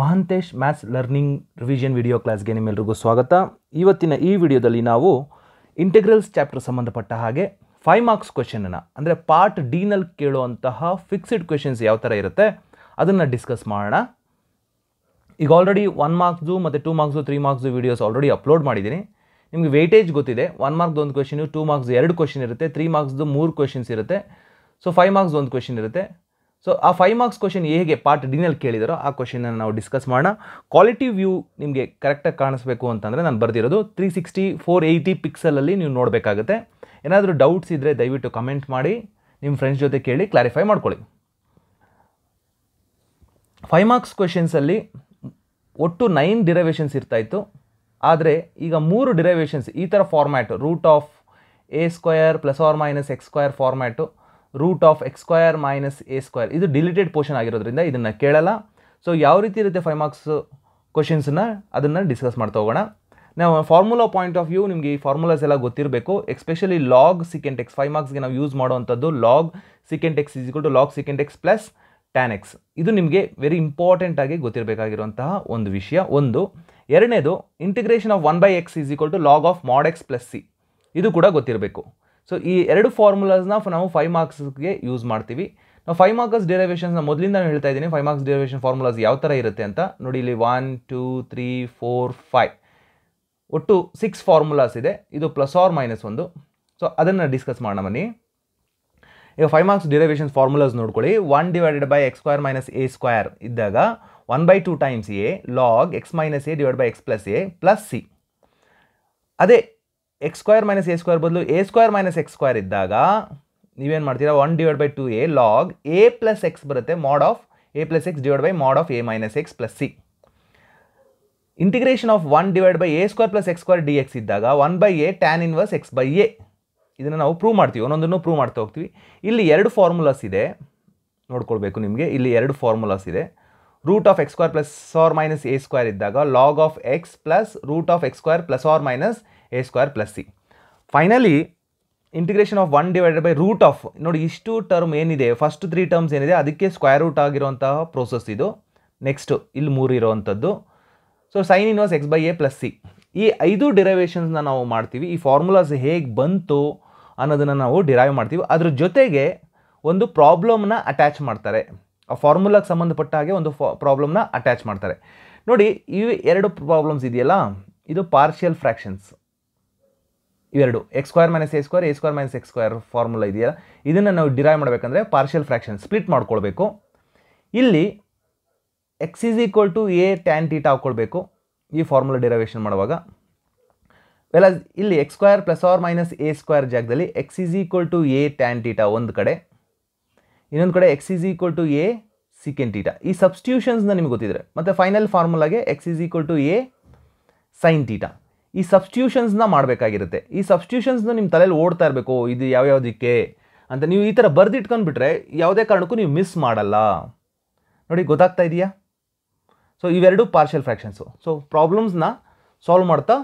Mahantesh maths learning revision video ಕ್ಲಾಸ್ಗೆ ನಿಮ್ಮೆಲ್ರಿಗೂ ಸ್ವಾಗತ ಇವತ್ತಿನ ಈ ವಿಡಿಯೋದಲ್ಲಿ ನಾವು ಇಂಟೆಗ್ರಲ್ಸ್ ಚಾಪ್ಟರ್ ಸಂಬಂಧಪಟ್ಟ ಹಾಗೆ ಫೈವ್ ಮಾರ್ಕ್ಸ್ ಕ್ವೆಶನನ್ನು ಅಂದರೆ ಪಾರ್ಟ್ ಡಿನಲ್ಲಿ ಕೇಳುವಂತಹ ಫಿಕ್ಸ್ಡ್ ಕ್ವೆಶನ್ಸ್ ಯಾವ ಥರ ಇರುತ್ತೆ ಅದನ್ನು ಡಿಸ್ಕಸ್ ಮಾಡೋಣ ಈಗ ಆಲ್ರೆಡಿ ಒನ್ ಮಾರ್ಕ್ಸು ಮತ್ತು two marks three marks videos already upload ಮಾಡಿದ್ದೀನಿ ನಿಮಗೆ ವೇಟೇಜ್ ಗೊತ್ತಿದೆ ಒನ್ ಮಾರ್ಕ್ದು ಒಂದು ಕ್ವೆಶನು ಟೂ ಮಾರ್ಕ್ಸ್ ಎರಡು ಕ್ವೆಶನ್ ಇರುತ್ತೆ ತ್ರೀ ಮಾರ್ಕ್ಸ್ದು ಮೂರು ಕ್ವೆಶನ್ಸ್ ಇರುತ್ತೆ ಸೊ ಫೈವ್ ಮಾರ್ಕ್ಸ್ ಒಂದು ಕ್ವೆಶನ್ ಇರುತ್ತೆ ಸೊ ಆ ಫೈವ್ ಮಾರ್ಕ್ಸ್ ಕ್ವಶನ್ ಹೇಗೆ ಪಾರ್ಟ್ ಡಿನಲ್ಲಿ ಕೇಳಿದಾರೋ ಆ ಕ್ವಶನ್ನ ನಾವು ಡಿಸ್ಕಸ್ ಮಾಡೋಣ ಕ್ವಾಲಿಟಿ ವ್ಯೂ ನಿಮಗೆ ಕರೆಕ್ಟಾಗಿ ಕಾಣಿಸ್ಬೇಕು ಅಂತಂದರೆ ನಾನು ಬರೆದಿರೋದು ತ್ರೀ ಸಿಕ್ಸ್ಟಿ ಫೋರ್ ಏಯ್ಟಿ ಪಿಕ್ಸಲಲ್ಲಿ ನೀವು ನೋಡಬೇಕಾಗುತ್ತೆ ಏನಾದರೂ ಡೌಟ್ಸ್ ಇದ್ದರೆ ದಯವಿಟ್ಟು ಕಮೆಂಟ್ ಮಾಡಿ ನಿಮ್ಮ ಫ್ರೆಂಡ್ಸ್ ಜೊತೆ ಕೇಳಿ ಕ್ಲಾರಿಫೈ ಮಾಡ್ಕೊಳ್ಳಿ ಫೈವ್ ಮಾರ್ಕ್ಸ್ ಕ್ವಶನ್ಸಲ್ಲಿ ಒಟ್ಟು ನೈನ್ ಡಿರೈವೇಷನ್ಸ್ ಇರ್ತಾಯಿತ್ತು ಆದರೆ ಈಗ ಮೂರು ಡಿರೈವೇಷನ್ಸ್ ಈ ಥರ format root of a square plus r minus x square format root of x square minus a square ಇದು ಡಿಲಿಟೆಡ್ ಪೋರ್ಷನ್ ಆಗಿರೋದ್ರಿಂದ ಇದನ್ನು ಕೇಳಲ್ಲ ಸೊ ಯಾವ ರೀತಿ ಇರುತ್ತೆ ಫೈವ್ ಮಾರ್ಕ್ಸ್ ಕ್ವಶನ್ಸನ್ನ ಅದನ್ನು ಡಿಸ್ಕಸ್ ಮಾಡ್ತಾ ಹೋಗೋಣ ನಾವು ಫಾರ್ಮುಲಾ ಪಾಯಿಂಟ್ ಆಫ್ ವ್ಯೂ ನಿಮಗೆ ಈ ಫಾರ್ಮುಲಾಸ್ ಎಲ್ಲ ಗೊತ್ತಿರಬೇಕು especially log secant x five ಮಾರ್ಕ್ಸ್ಗೆ ನಾವು ಯೂಸ್ ಮಾಡುವಂಥದ್ದು log secant x is equal to log secant x plus tan x ಇದು ನಿಮಗೆ ವೆರಿ ಇಂಪಾರ್ಟೆಂಟ್ ಆಗಿ ಗೊತ್ತಿರಬೇಕಾಗಿರುವಂತಹ ಒಂದು ವಿಷಯ ಒಂದು ಎರಡನೇದು integration of one by x is to log of mod x plus c ಇದು ಕೂಡ ಗೊತ್ತಿರಬೇಕು ಸೊ ಈ ಎರಡು ಫಾರ್ಮುಲಾಸ್ನ ನಾವು ಫೈವ್ ಮಾರ್ಕ್ಸ್ಗೆ ಯೂಸ್ ಮಾಡ್ತೀವಿ ನಾವು ಫೈವ್ ಮಾರ್ಕ್ಸ್ ಡಿರೈವೇಷನ್ಸ್ನ ಮೊದಲಿಂದ ನಾನು ಹೇಳ್ತಾ ಇದ್ದೀನಿ ಫೈವ್ ಮಾರ್ಕ್ಸ್ ಡಿರೈವೇಷನ್ ಫಾರ್ಮುಲಾಸ್ ಯಾವ ಥರ ಇರುತ್ತೆ ಅಂತ ನೋಡಿ ಇಲ್ಲಿ one two three four five ಒಟ್ಟು ಸಿಕ್ಸ್ ಫಾರ್ಮುಲಾಸ್ ಇದೆ ಇದು ಪ್ಲಸ್ ಆರ್ ಮೈನಸ್ ಒಂದು ಸೊ ಅದನ್ನು ಡಿಸ್ಕಸ್ ಮಾಡೋಣ ಬನ್ನಿ ಈಗ ಫೈವ್ ಮಾರ್ಕ್ಸ್ ಡಿರೈವೇಷನ್ ಫಾರ್ಮುಲಾಸ್ ನೋಡ್ಕೊಳ್ಳಿ one divided by x square minus a square ಇದ್ದಾಗ one by two times a log x minus a divide by x plus a plus c ಅದೇ x square minus a square ಬದಲು a square minus x square ಇದ್ದಾಗ ನೀವೇನು ಮಾಡ್ತೀರಾ one divide by two a log a plus x ಬರುತ್ತೆ mod of a plus x divide by mod of a minus x plus c integration of one divide by a square plus x square d x ಇದ್ದಾಗ one by a tan inverse x by a ಇದನ್ನು ನಾವು prove ಮಾಡ್ತೀವಿ ಒಂದೊಂದನ್ನು prove ಮಾಡ್ತಾ ಹೋಗ್ತೀವಿ ಇಲ್ಲಿ ಎರಡು formulas ಇದೆ ನೋಡ್ಕೊಳ್ಬೇಕು ನಿಮಗೆ ಇಲ್ಲಿ ಎರಡು ಫಾರ್ಮುಲಾಸ್ ಇದೆ root of x square plus r minus a square ಇದ್ದಾಗ log of x plus root of x square plus r minus a square plus c finally integration of one divided by root of ನೋಡಿ ಇಷ್ಟು term ಏನಿದೆ first three terms ಏನಿದೆ ಅದಕ್ಕೆ square root ಆಗಿರುವಂತಹ process ಇದು next ಇಲ್ಲಿ ಮೂರು ಇರೋವಂಥದ್ದು so sine inverse x by a plus c ಈ ಐದು ಡಿರೈವೇಷನ್ಸ್ನ ನಾವು ಮಾಡ್ತೀವಿ ಈ ಫಾರ್ಮುಲಾಸ್ ಹೇಗೆ ಬಂತು ಅನ್ನೋದನ್ನು ನಾವು ಡಿರೈವ್ ಮಾಡ್ತೀವಿ ಅದ್ರ ಜೊತೆಗೆ ಒಂದು ಪ್ರಾಬ್ಲಮ್ನ ಅಟ್ಯಾಚ್ ಮಾಡ್ತಾರೆ ಆ ಫಾರ್ಮುಲಾಗೆ ಸಂಬಂಧಪಟ್ಟ ಹಾಗೆ ಒಂದು ಫಾ ಪ್ರಾಬ್ಲಮ್ನ ಅಟ್ಯಾಚ್ ಮಾಡ್ತಾರೆ ನೋಡಿ ಈ ಎರಡು ಪ್ರಾಬ್ಲಮ್ಸ್ ಇದೆಯಲ್ಲ ಇದು ಪಾರ್ಷಿಯಲ್ ಫ್ರ್ಯಾಕ್ಷನ್ಸ್ ಇವೆರಡು x square minus a square a square minus x square formula ಇದೆಯಾ ಇದನ್ನು ನಾವು ಡಿರೈವ್ ಮಾಡಬೇಕಂದ್ರೆ ಪಾರ್ಷಿಯಲ್ ಫ್ರಾಕ್ಷನ್ ಸ್ಪ್ಲಿಟ್ ಮಾಡ್ಕೊಳ್ಬೇಕು ಇಲ್ಲಿ x is equal to a tan theta ಹಾಕ್ಕೊಳ್ಬೇಕು ಈ ಫಾರ್ಮುಲಾ ಡಿರೈವೇಷನ್ ಮಾಡುವಾಗ ವೆಲ್ ಇಲ್ಲಿ x square plus r minus a square ಜಾಗದಲ್ಲಿ x is equal to a tan theta ಒಂದು ಕಡೆ ಇನ್ನೊಂದು ಕಡೆ x is equal to a secant theta ಈ ಸಬ್ಸ್ಟ್ಯೂಷನ್ಸ್ನ ನಿಮ್ಗೆ ಗೊತ್ತಿದ್ರೆ ಮತ್ತು ಫೈನಲ್ ಫಾರ್ಮುಲಾಗೆ x is equal to a sine theta ಈ ಸಬ್ಸ್ಟ್ಯೂಷನ್ಸ್ನ ಮಾಡಬೇಕಾಗಿರುತ್ತೆ ಈ ಸಬ್ಸ್ಟ್ಯೂಷನ್ಸ್ನ ನಿಮ್ಮ ತಲೆಯಲ್ಲಿ ಓಡ್ತಾ ಇರಬೇಕು ಇದು ಯಾವ್ಯಾವುದಕ್ಕೆ ಅಂತ ನೀವು ಈ ಥರ ಬರೆದಿಟ್ಕೊಂಡ್ಬಿಟ್ರೆ ಯಾವುದೇ ಕಾರಣಕ್ಕೂ ನೀವು ಮಿಸ್ ಮಾಡಲ್ಲ ನೋಡಿ ಗೊತ್ತಾಗ್ತಾ ಇದೆಯಾ ಸೊ ಇವೆರಡು ಪಾರ್ಷಿಯಲ್ ಫ್ರ್ಯಾಕ್ಷನ್ಸು ಸೊ ಪ್ರಾಬ್ಲಮ್ಸ್ನ ಸಾಲ್ವ್ ಮಾಡ್ತಾ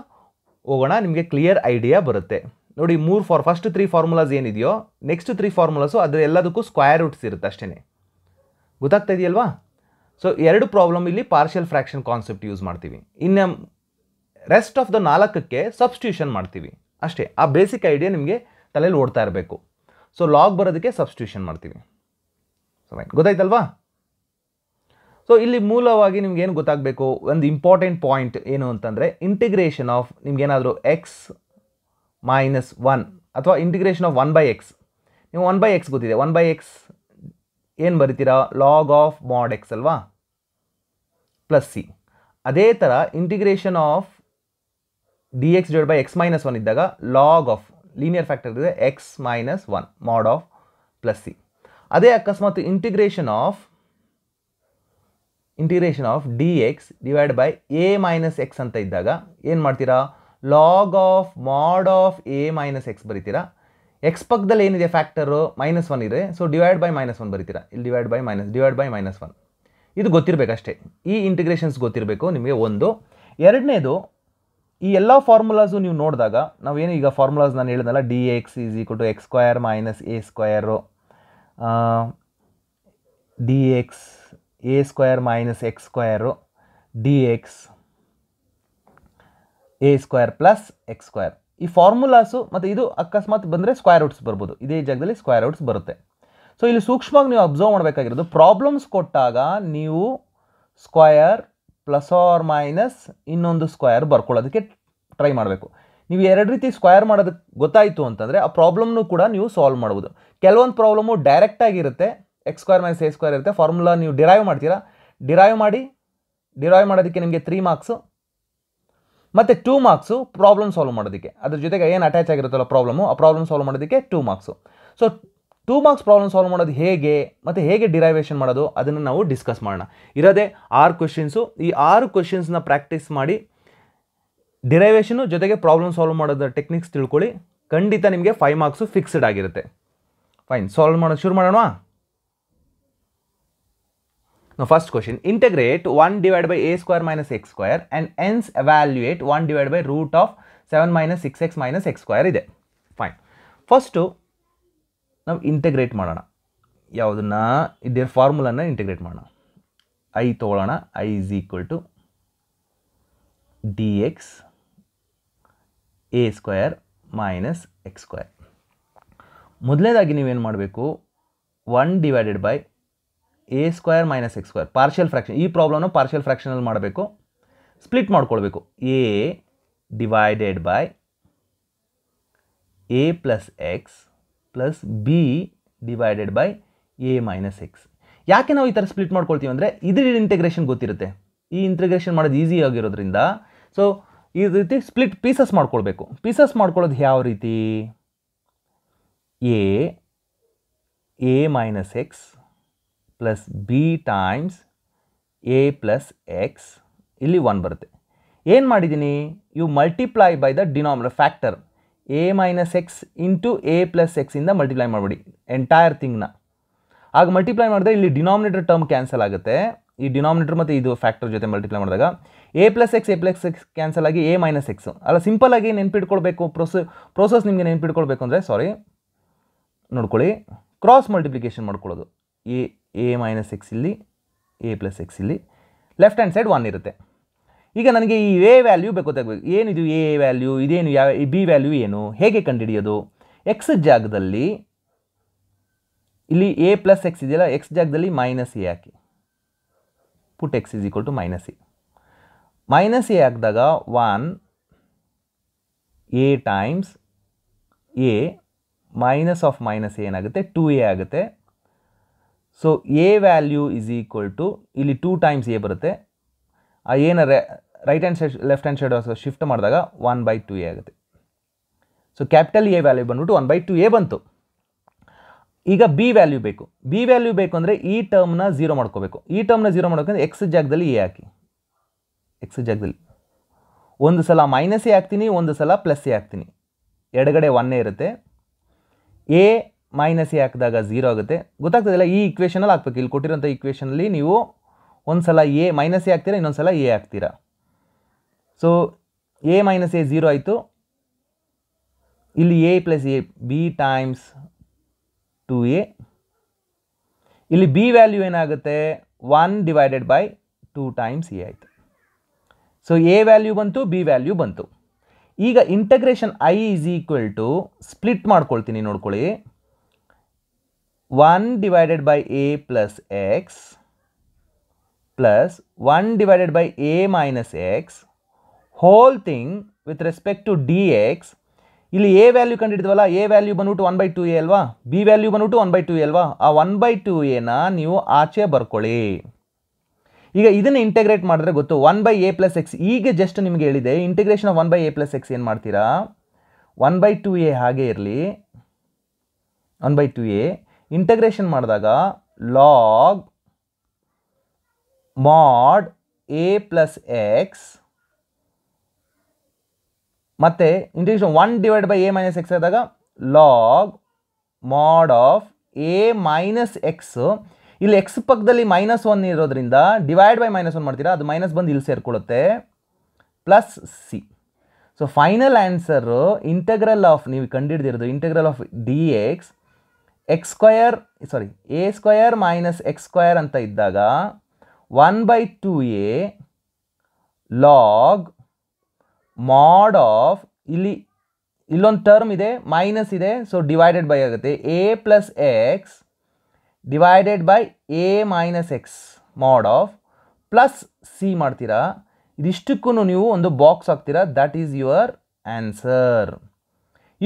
ಹೋಗೋಣ ನಿಮಗೆ ಕ್ಲಿಯರ್ ಐಡಿಯಾ ಬರುತ್ತೆ ನೋಡಿ ಮೂರು ಫಾರ್ ಫಸ್ಟ್ ತ್ರೀ ಫಾರ್ಮುಲಾಸ್ ಏನಿದೆಯೋ ನೆಕ್ಸ್ಟ್ ತ್ರೀ ಫಾರ್ಮುಲಾಸು ಅದರ ಎಲ್ಲದಕ್ಕೂ ಸ್ಕ್ವಯರ್ ರೂಟ್ಸ್ ಇರುತ್ತೆ ಅಷ್ಟೇ ಗೊತ್ತಾಗ್ತಾ ಇದೆಯಲ್ವಾ ಸೊ ಎರಡು ಪ್ರಾಬ್ಲಮ್ ಇಲ್ಲಿ ಪಾರ್ಷಿಯಲ್ ಫ್ರ್ಯಾಕ್ಷನ್ ಕಾನ್ಸೆಪ್ಟ್ ಯೂಸ್ ಮಾಡ್ತೀವಿ ಇನ್ನು ರೆಸ್ಟ್ ಆಫ್ ದ ನಾಲ್ಕಕ್ಕೆ ಸಬ್ಸ್ಟ್ಯೂಷನ್ ಮಾಡ್ತೀವಿ ಅಷ್ಟೇ ಆ ಬೇಸಿಕ್ ಐಡಿಯಾ ನಿಮಗೆ ತಲೆಯಲ್ಲಿ ಓಡ್ತಾ ಇರಬೇಕು ಸೊ ಲಾಗ್ ಬರೋದಕ್ಕೆ ಸಬ್ಸ್ಟ್ಯೂಷನ್ ಮಾಡ್ತೀವಿ ಸೊ ರೈಟ್ ಗೊತ್ತಾಯ್ತಲ್ವಾ ಸೊ ಇಲ್ಲಿ ಮೂಲವಾಗಿ ಏನು ಗೊತ್ತಾಗಬೇಕು ಒಂದು ಇಂಪಾರ್ಟೆಂಟ್ ಪಾಯಿಂಟ್ ಏನು ಅಂತಂದರೆ ಇಂಟಿಗ್ರೇಷನ್ ಆಫ್ ನಿಮ್ಗೇನಾದರೂ ಎಕ್ಸ್ ಮೈನಸ್ ಒನ್ ಅಥವಾ integration of one by x ನೀವು ಒನ್ ಬೈ ಎಕ್ಸ್ ಗೊತ್ತಿದೆ ಒನ್ ಬೈ ಎಕ್ಸ್ ಏನು ಬರಿತೀರಾ ಲಾಗ್ ಆಫ್ ಮಾಡ್ ಎಕ್ಸ್ ಅಲ್ವಾ ಪ್ಲಸ್ ಸಿ ಅದೇ ಥರ integration of d x divide by x minus one ಇದ್ದಾಗ ಲಾಗ್ ಆಫ್ ಲೀನಿಯರ್ ಫ್ಯಾಕ್ಟರ್ ಇದೆ x minus one mod of plus c ಅದೇ ಅಕಸ್ಮಾತ್ integration of integration of d x divide by a minus x ಅಂತ ಇದ್ದಾಗ ಏನು ಮಾಡ್ತೀರಾ log of mod of a minus x ಬರೀತೀರಾ x ಪಕ್ಕದಲ್ಲಿ ಏನಿದೆ ಫ್ಯಾಕ್ಟರು ಮೈನಸ್ ಒನ್ ಇದೆ so divide by minus one ಬರಿತೀರಾ ಇಲ್ಲಿ divide by minus divide by minus one ಇದು ಗೊತ್ತಿರಬೇಕಷ್ಟೇ ಈ ಇಂಟಿಗ್ರೇಷನ್ಸ್ ಗೊತ್ತಿರಬೇಕು ನಿಮಗೆ ಒಂದು ಎರಡನೇದು ಈ ಎಲ್ಲ ಫಾರ್ಮುಲಾಸು ನೀವು ನೋಡಿದಾಗ ನಾವು ಏನು ಈಗ ಫಾರ್ಮುಲಾಸ್ ನಾನು ಹೇಳಿದ್ನಲ್ಲ d x is equal to x square minus a square d x a square minus x square d x a square plus x square ಈ ಫಾರ್ಮುಲಾಸು ಮತ್ತು ಇದು ಅಕಸ್ಮಾತ್ ಬಂದರೆ ಸ್ಕ್ವಯರ್ ಔಟ್ಸ್ ಬರ್ಬೋದು ಇದೇ ಜಾಗದಲ್ಲಿ ಸ್ಕ್ವಯರ್ ಔಟ್ಸ್ ಬರುತ್ತೆ ಸೊ ಇಲ್ಲಿ ಸೂಕ್ಷ್ಮವಾಗಿ ನೀವು ಅಬ್ಸರ್ವ್ ಮಾಡಬೇಕಾಗಿರೋದು ಪ್ರಾಬ್ಲಮ್ಸ್ ಕೊಟ್ಟಾಗ ನೀವು ಸ್ಕ್ವಯರ್ ಪ್ಲಸ್ ಆರ್ ಮೈನಸ್ ಇನ್ನೊಂದು ಸ್ಕ್ವಯರ್ ಬರ್ಕೊಳ್ಳೋದಕ್ಕೆ ಟ್ರೈ ಮಾಡಬೇಕು ನೀವು ಎರಡು ರೀತಿ ಸ್ಕ್ವಯರ್ ಮಾಡೋದಕ್ಕೆ ಗೊತ್ತಾಯಿತು ಅಂತಂದರೆ ಆ ಪ್ರಾಬ್ಲಮ್ನು ಕೂಡ ನೀವು ಸಾಲ್ವ್ ಮಾಡ್ಬೋದು ಕೆಲವೊಂದು ಪ್ರಾಬ್ಲಮು ಡೈರೆಕ್ಟಾಗಿರುತ್ತೆ x square minus a square ಇರುತ್ತೆ ಫಾರ್ಮುಲಾ ನೀವು ಡಿರೈವ್ ಮಾಡ್ತೀರಾ ಡಿರೈವ್ ಮಾಡಿ ಡಿರೈವ್ ಮಾಡೋದಕ್ಕೆ ನಿಮಗೆ ತ್ರೀ ಮಾರ್ಕ್ಸು ಮತ್ತು ಟೂ ಮಾರ್ಕ್ಸು ಪ್ರಾಬ್ಲಮ್ ಸಾಲ್ವ್ ಮಾಡೋದಕ್ಕೆ ಅದ್ರ ಜೊತೆಗೆ ಏನು ಅಟ್ಯಾಚ್ ಆಗಿರುತ್ತಲ್ಲ ಪ್ರಾಬ್ಲಮು ಆ ಪ್ರಾಬ್ಲಮ್ ಸಾಲ್ವ್ ಮಾಡೋದಕ್ಕೆ two marks so two marks problem solve ಮಾಡೋದು ಹೇಗೆ ಮತ್ತು ಹೇಗೆ ಡಿರೈವೇಷನ್ ಮಾಡೋದು ಅದನ್ನು ನಾವು ಡಿಸ್ಕಸ್ ಮಾಡೋಣ ಇರೋದೇ ಆರು ಕ್ವೆಶನ್ಸು ಈ ಆರು ಕ್ವೆಶನ್ಸ್ನ ಪ್ರಾಕ್ಟೀಸ್ ಮಾಡಿ ಡಿರೈವೇಷನು ಜೊತೆಗೆ ಪ್ರಾಬ್ಲಮ್ ಸಾಲ್ವ್ ಮಾಡೋದ್ರ ಟೆಕ್ನಿಕ್ಸ್ ತಿಳ್ಕೊಳ್ಳಿ ಖಂಡಿತ ನಿಮಗೆ ಫೈವ್ ಮಾರ್ಕ್ಸು ಫಿಕ್ಸ್ಡ್ ಆಗಿರುತ್ತೆ ಫೈನ್ ಸಾಲ್ವ್ ಮಾಡೋದು ಶುರು ಮಾಡೋಣ ನಾವು first question integrate one divide by a square minus x square and hence evaluate one divide by root of seven minus six x minus x square ಇದೆ fine first ನಾವು integrate ಮಾಡೋಣ ಯಾವುದನ್ನು ಇದೇ ಫಾರ್ಮುಲನ್ನು ಇಂಟಗ್ರೇಟ್ ಮಾಡೋಣ ಐ ತೊಗೊಳ್ಳೋಣ I is equal to d x a square minus x square ಮೊದಲನೇದಾಗಿ ನೀವೇನು ಮಾಡಬೇಕು one divided by A square minus x square partial fraction ಈ ಪ್ರಾಬ್ಲಮ್ನ ಪಾರ್ಷಿಯಲ್ ಫ್ರ್ಯಾಕ್ಷನಲ್ಲಿ ಮಾಡಬೇಕು ಸ್ಪ್ಲಿಟ್ ಮಾಡ್ಕೊಳ್ಬೇಕು a divided by a plus x plus b divided by a minus x ಯಾಕೆ ನಾವು ಈ ಥರ ಸ್ಪ್ಲಿಟ್ ಮಾಡ್ಕೊಳ್ತೀವಿ ಅಂದರೆ ಇದ್ರ ಇಂಟಿಗ್ರೇಷನ್ ಗೊತ್ತಿರುತ್ತೆ ಈ ಇಂಟಿಗ್ರೇಷನ್ ಮಾಡೋದು ಈಸಿ ಆಗಿರೋದ್ರಿಂದ ಸೊ ಈ ರೀತಿ ಸ್ಪ್ಲಿಟ್ ಪೀಸಸ್ ಮಾಡ್ಕೊಳ್ಬೇಕು ಪೀಸಸ್ ಮಾಡ್ಕೊಳ್ಳೋದು ಯಾವ ರೀತಿ a a minus x plus b times a plus x ಇಲ್ಲಿ ಒನ್ ಬರುತ್ತೆ ಏನು ಮಾಡಿದ್ದೀನಿ you multiply by the denominator factor a minus x into a plus ಎಕ್ಸಿಂದ ಮಲ್ಟಿಪ್ಲೈ ಮಾಡಿಬಿಡಿ ಎಂಟೈರ್ ಥಿಂಗ್ನ ಆಗ ಮಲ್ಟಿಪ್ಲೈ ಮಾಡಿದ್ರೆ ಇಲ್ಲಿ ಡಿನಾಮಿನೇಟರ್ ಟರ್ಮ್ ಕ್ಯಾನ್ಸಲ್ ಆಗುತ್ತೆ ಈ ಡಿನಾಮಿನೇಟರ್ ಮತ್ತು ಇದು ಫ್ಯಾಕ್ಟರ್ ಜೊತೆ ಮಲ್ಟಿಪ್ಲೈ ಮಾಡಿದಾಗ a plus x a plus x cancel ಆಗಿ ಎ ಮೈನಸ್ ಎಕ್ಸು ಅಲ್ಲ ಸಿಂಪಲಾಗಿ ನೆನ್ಪಿಟ್ಕೊಳ್ಬೇಕು ಪ್ರೊಸೆ ಪ್ರೋಸೆಸ್ ನಿಮಗೆ ನೆನ್ಪಿಟ್ಕೊಳ್ಬೇಕು ಅಂದರೆ ಸಾರಿ ನೋಡ್ಕೊಳ್ಳಿ ಕ್ರಾಸ್ ಮಲ್ಟಿಪ್ಲಿಕೇಶನ್ ಮಾಡ್ಕೊಳ್ಳೋದು ಎ ಎ ಮೈನಸ್ ಎಕ್ಸ್ ಇಲ್ಲಿ ಎ ಪ್ಲಸ್ ಎಕ್ಸ್ ಇಲ್ಲಿ ಲೆಫ್ಟ್ ಹ್ಯಾಂಡ್ ಸೈಡ್ ಒನ್ ಇರುತ್ತೆ ಈಗ ನನಗೆ ಈ ಎ ವ್ಯಾಲ್ಯೂ ಬೇಕು ಏನಿದು ಎ ವ್ಯಾಲ್ಯೂ ಇದೇನು ಯಾವ ಬಿ ವ್ಯಾಲ್ಯೂ ಏನು ಹೇಗೆ ಕಂಡುಹಿಡಿಯೋದು ಎಕ್ಸ್ ಜಾಗದಲ್ಲಿ ಇಲ್ಲಿ ಎ ಪ್ಲಸ್ ಎಕ್ಸ್ ಇದೆಯಲ್ಲ ಎಕ್ಸ್ ಜಾಗದಲ್ಲಿ ಮೈನಸ್ ಎ ಹಾಕಿ put x is equal to minus a minus a ಹಾಕಿದಾಗ one a times a minus of minus ಏನಾಗುತ್ತೆ ಟೂ ಎ ಆಗುತ್ತೆ so a value is equal to ಇಲ್ಲಿ two times a ಬರುತ್ತೆ ಆ ಏನು right hand side left hand side shift ಮಾಡಿದಾಗ one by two a ಆಗುತ್ತೆ so capital A value ಬಂದ್ಬಿಟ್ಟು one by two a ಬಂತು ಈಗ ಬಿ ವ್ಯಾಲ್ಯೂ ಬೇಕು ಬಿ ವ್ಯಾಲ್ಯೂ ಬೇಕು ಅಂದರೆ ಈ ಟರ್ಮ್ನ ಝೀರೋ ಮಾಡ್ಕೋಬೇಕು ಈ ಟರ್ಮ್ನ ಝೀರೋ ಮಾಡ್ಬೇಕಂದ್ರೆ ಎಕ್ಸ್ ಜಾಗದಲ್ಲಿ ಎ ಹಾಕಿ ಎಕ್ಸ್ ಜಾಗದಲ್ಲಿ ಒಂದು ಸಲ ಮೈನಸ್ ಎ ಹಾಕ್ತೀನಿ ಒಂದು ಸಲ ಪ್ಲಸ್ ಎ ಹಾಕ್ತೀನಿ ಎಡಗಡೆ ಒನ್ನೇ ಇರುತ್ತೆ ಎ ಮೈನಸ್ ಎ ಹಾಕಿದಾಗ ಝೀರೋ ಆಗುತ್ತೆ ಗೊತ್ತಾಗ್ತದಲ್ಲ ಈ ಇಕ್ವೇಷನಲ್ಲಿ ಹಾಕ್ಬೇಕು ಇಲ್ಲಿ ಕೊಟ್ಟಿರೋಂಥ ಇಕ್ವೇಷನಲ್ಲಿ ನೀವು ಒಂದು ಸಲ ಎ ಮೈನಸ್ ಎ ಆಗ್ತೀರಾ ಇನ್ನೊಂದು ಸಲ ಎ ಆಗ್ತೀರಾ so a minus a zero ಆಯಿತು ಇಲ್ಲಿ a plus a b times two a ಇಲ್ಲಿ ಬಿ ವ್ಯಾಲ್ಯೂ ಏನಾಗುತ್ತೆ one divided by two times a ಆಯಿತು ಸೊ ಎ ವ್ಯಾಲ್ಯೂ ಬಂತು ಬಿ ವ್ಯಾಲ್ಯೂ ಬಂತು ಈಗ integration I is equal to split ಮಾಡ್ಕೊಳ್ತೀನಿ ನೋಡ್ಕೊಳ್ಳಿ one divided by a plus x plus one divided by a minus x whole thing with respect to d x ಇಲ್ಲಿ a value ಕಂಡುಹಿಡಿದ್ವಲ್ಲ A value ಬಂದ್ಬಿಟ್ಟು one by two a ಅಲ್ವಾ b value ಬಂದ್ಬಿಟ್ಟು one by two a ಅಲ್ವಾ ಆ one by to ಎನ ನೀವು ಆಚೆ ಬರ್ಕೊಳ್ಳಿ ಈಗ ಇದನ್ನು ಇಂಟಗ್ರೇಟ್ ಮಾಡಿದ್ರೆ ಗೊತ್ತು one by a plus x ಈಗ ಜಸ್ಟ್ ನಿಮಗೆ ಹೇಳಿದೆ integration of one by a plus x ಏನು ಮಾಡ್ತೀರಾ ಒನ್ ಬೈ ಟು ಎ ಹಾಗೆ ಇರಲಿ one by two a integration ಮಾಡಿದಾಗ log mod a plus x ಮತ್ತು integration one divide by a minus x ಆದಾಗ log mod of a minus x ಇಲ್ಲಿ x ಪಕ್ಕದಲ್ಲಿ minus one ಇರೋದ್ರಿಂದ ಡಿವೈಡ್ ಬೈ ಮೈನಸ್ ಒನ್ ಮಾಡ್ತೀರಾ ಅದು ಮೈನಸ್ ಬಂದು ಇಲ್ಲಿ ಸೇರಿಕೊಳ್ಳುತ್ತೆ plus c so final answer integral of ನೀವು ಕಂಡುಹಿಡಿದಿರೋದು integral of d x x square sorry a square minus x square ಅಂತ ಇದ್ದಾಗ one by two a log mod of ಇಲ್ಲಿ ಇಲ್ಲೊಂದು ಟರ್ಮ್ ಇದೆ ಮೈನಸ್ ಇದೆ ಸೊ ಡಿವೈಡೆಡ್ ಬೈ ಆಗುತ್ತೆ a plus x divided by a minus x mod of plus c ಮಾಡ್ತೀರಾ ಇದಿಷ್ಟಕ್ಕೂ ನೀವು ಒಂದು ಬಾಕ್ಸ್ ಹಾಕ್ತೀರಾ ದಟ್ ಈಸ್ ಯುವರ್ ಆನ್ಸರ್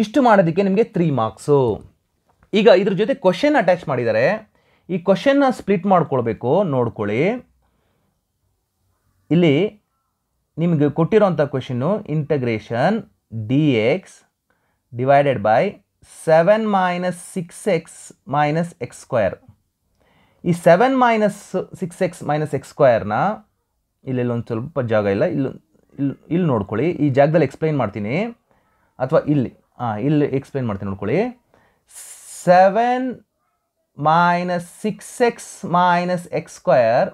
ಇಷ್ಟು ಮಾಡೋದಕ್ಕೆ ನಿಮಗೆ ತ್ರೀ ಮಾರ್ಕ್ಸು ಈಗ ಇದ್ರ ಜೊತೆ ಕ್ವಶನ್ ಅಟ್ಯಾಚ್ ಮಾಡಿದ್ದಾರೆ ಈ ಕ್ವಶನ್ನ ಸ್ಪ್ಲಿಟ್ ಮಾಡ್ಕೊಳ್ಬೇಕು ನೋಡ್ಕೊಳ್ಳಿ ಇಲ್ಲಿ ನಿಮಗೆ ಕೊಟ್ಟಿರೋಂಥ question integration d x divided by seven minus six x minus x square ಈ seven minus six x minus x ಸ್ಕ್ವಯರ್ನ ಇಲ್ಲೆಲ್ಲೊಂದು ಸ್ವಲ್ಪ ಜಾಗ ಇಲ್ಲ ಇಲ್ಲಿ ಇಲ್ಲಿ ಇಲ್ಲಿ ನೋಡ್ಕೊಳ್ಳಿ ಈ ಜಾಗದಲ್ಲಿ ಎಕ್ಸ್ಪ್ಲೈನ್ ಮಾಡ್ತೀನಿ ಅಥವಾ ಇಲ್ಲಿ ಹಾಂ ಇಲ್ಲಿ ಎಕ್ಸ್ಪ್ಲೈನ್ ಮಾಡ್ತೀನಿ ನೋಡ್ಕೊಳ್ಳಿ seven minus six x minus x square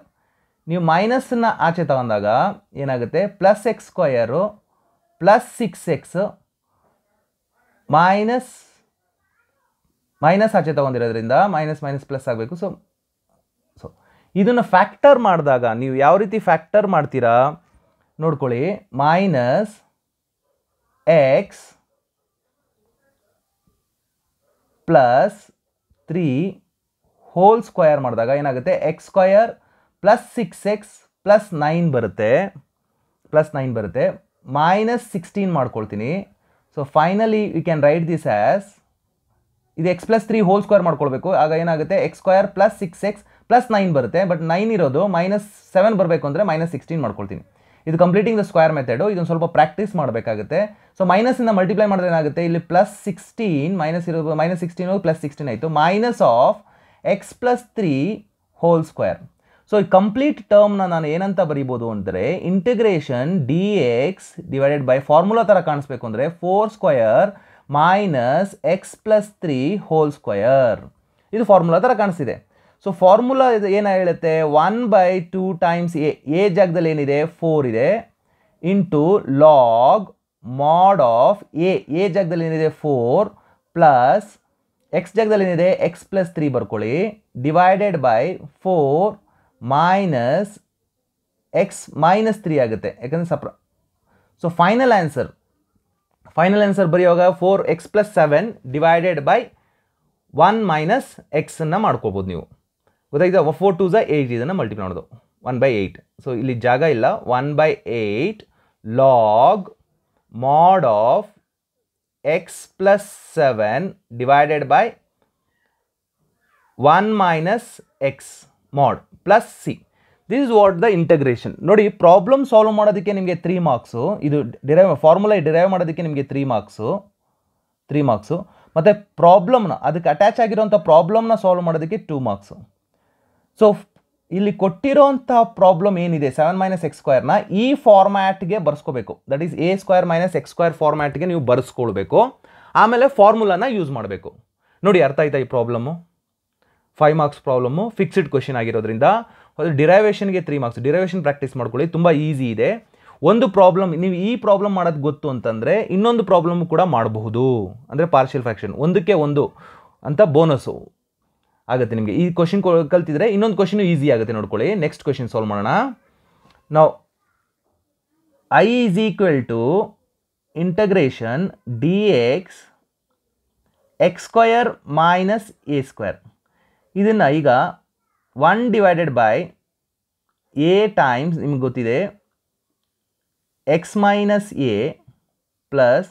ನೀವು ಮೈನಸ್ನ ಆಚೆ ತಗೊಂಡಾಗ ಏನಾಗುತ್ತೆ plus x square plus six x minus minus ಆಚೆ ತಗೊಂಡಿರೋದ್ರಿಂದ ಮೈನಸ್ ಮೈನಸ್ ಪ್ಲಸ್ ಆಗಬೇಕು ಸೊ ಸೊ ಇದನ್ನು ಫ್ಯಾಕ್ಟರ್ ಮಾಡಿದಾಗ ನೀವು ಯಾವ ರೀತಿ ಫ್ಯಾಕ್ಟರ್ ಮಾಡ್ತೀರಾ ನೋಡ್ಕೊಳ್ಳಿ minus x plus three whole square ಮಾಡಿದಾಗ ಏನಾಗುತ್ತೆ x square plus six x plus nine ಬರುತ್ತೆ ಪ್ಲಸ್ ನೈನ್ ಬರುತ್ತೆ ಮೈನಸ್ ಸಿಕ್ಸ್ಟೀನ್ ಮಾಡ್ಕೊಳ್ತೀನಿ so finally you can write this as ಇದು x plus three whole square ಮಾಡ್ಕೊಳ್ಬೇಕು ಆಗ ಏನಾಗುತ್ತೆ x square plus six x plus nine ಬರುತ್ತೆ ಬಟ್ ನೈನ್ ಇರೋದು minus seven ಬರಬೇಕು ಅಂದರೆ ಮೈನಸ್ ಸಿಕ್ಸ್ಟೀನ್ ಮಾಡ್ಕೊಳ್ತೀನಿ ಇದು ಕಂಪ್ಲೀಟಿಂಗ್ ದ ಸ್ಕ್ವೇರ್ ಮೆಥಡು ಇದೊಂದು ಸ್ವಲ್ಪ ಪ್ರಾಕ್ಟೀಸ್ ಮಾಡಬೇಕಾಗುತ್ತೆ ಸೊ ಮೈನಸಿಂದ ಮಲ್ಟಿಪ್ಲೈ ಮಾಡಿದ್ರೆ ಏನಾಗುತ್ತೆ ಇಲ್ಲಿ ಪ್ಲಸ್ ಸಿಕ್ಸ್ಟೀನ್ ಮೈನಸ್ ಇರೋದು ಮೈನಸ್ ಸಿಕ್ಸ್ಟೀನ್ ಪ್ಲಸ್ ಸಿಕ್ಸ್ಟೀನ್ ಆಯಿತು minus of x plus three whole square so ಈ ಕಂಪ್ಲೀಟ್ ಟರ್ಮ್ನ ನಾನು ಏನಂತ ಬರಿಬೋದು ಅಂದರೆ integration d x divided by formula ಥರ ಕಾಣಿಸ್ಬೇಕು ಅಂದರೆ four square minus x plus three whole square ಇದು ಫಾರ್ಮುಲಾ ಥರ ಕಾಣಿಸ್ತಿದೆ ಸೊ ಫಾರ್ಮುಲಾ ಇದು ಏನು ಹೇಳುತ್ತೆ one by two times a a ಜಾಗದಲ್ಲಿ ಏನಿದೆ ಫೋರ್ ಇದೆ into log mod of a a ಜಾಗದಲ್ಲಿ ಏನಿದೆ ಫೋರ್ ಪ್ಲಸ್ ಎಕ್ಸ್ ಜಾಗದಲ್ಲಿ ಏನಿದೆ ಎಕ್ಸ್ ಪ್ಲಸ್ ತ್ರೀ ಬರ್ಕೊಳ್ಳಿ divided by four minus x minus three ಆಗುತ್ತೆ ಯಾಕಂದರೆ ಸಪ್ರ so final answer final answer ಬರೆಯುವಾಗ four x plus seven divided by one minus ಎಕ್ಸನ್ನು ಮಾಡ್ಕೋಬೋದು ನೀವು ಗೊತ್ತಾಗಿದೆ ಫೋರ್ ಟು ಝ ಏಯ್ಟ್ ಇದನ್ನು ಮಲ್ಟಿಪ್ಲೈ ಮಾಡೋದು ಒನ್ ಬೈ ಏಯ್ಟ್ ಸೊ ಇಲ್ಲಿ ಜಾಗ ಇಲ್ಲ one by eight log mod of x plus seven divided by one minus x mod plus c this is what the integration ನೋಡಿ problem solve ಮಾಡೋದಕ್ಕೆ ನಿಮಗೆ three marks ಇದು derive formula derive ಮಾಡೋದಕ್ಕೆ ನಿಮಗೆ three marks three marks ಮತ್ತು ಪ್ರಾಬ್ಲಮ್ನ ಅದಕ್ಕೆ attach ಆಗಿರೋಂಥ ಪ್ರಾಬ್ಲಮ್ನ ಸಾಲ್ವ್ ಮಾಡೋದಕ್ಕೆ ಟೂ ಮಾರ್ಕ್ಸು ಸೊ ಇಲ್ಲಿ ಕೊಟ್ಟಿರೋಂಥ ಪ್ರಾಬ್ಲಮ್ ಏನಿದೆ ಸೆವೆನ್ ಮೈನಸ್ ಎಕ್ಸ್ ಸ್ಕ್ವೈರ್ನ ಈ ಫಾರ್ಮ್ಯಾಟ್ಗೆ ಬರ್ಸ್ಕೋಬೇಕು that is a square minus x square ಫಾರ್ಮ್ಯಾಟ್ಗೆ ನೀವು ಬರ್ಸ್ಕೊಳ್ಬೇಕು ಆಮೇಲೆ ಫಾರ್ಮುಲಾನ ಯೂಸ್ ಮಾಡಬೇಕು ನೋಡಿ ಅರ್ಥ ಆಯ್ತಾ ಈ problem five marks problem fixed question ಆಗಿರೋದ್ರಿಂದ ಡಿರೈವೇಷನ್ಗೆ ತ್ರೀ ಮಾರ್ಕ್ಸ್ ಡಿರೈವೇಷನ್ ಪ್ರಾಕ್ಟೀಸ್ ಮಾಡ್ಕೊಳ್ಳಿ ತುಂಬ ಈಸಿ ಇದೆ ಒಂದು ಪ್ರಾಬ್ಲಮ್ ನೀವು ಈ ಪ್ರಾಬ್ಲಮ್ ಮಾಡೋದು ಗೊತ್ತು ಅಂತಂದರೆ ಇನ್ನೊಂದು ಪ್ರಾಬ್ಲಮ್ ಕೂಡ ಮಾಡಬಹುದು ಅಂದರೆ ಪಾರ್ಷಿಯಲ್ ಫ್ರ್ಯಾಕ್ಷನ್ ಒಂದಕ್ಕೆ ಒಂದು ಅಂತ ಬೋನಸ್ಸು ಆಗುತ್ತೆ ನಿಮಗೆ ಈ ಕ್ವಶನ್ ಕಲ್ತಿದ್ರೆ ಇನ್ನೊಂದು ಕ್ವಶನು ಈಸಿ ಆಗುತ್ತೆ ನೋಡ್ಕೊಳ್ಳಿ ನೆಕ್ಸ್ಟ್ ಕ್ವಶನ್ ಸಾಲ್ವ್ ಮಾಡೋಣ ನಾವು I is equal to integration d x x square minus a square ಇದನ್ನು ಈಗ one divided by a times ನಿಮ್ಗೆ ಗೊತ್ತಿದೆ x minus a plus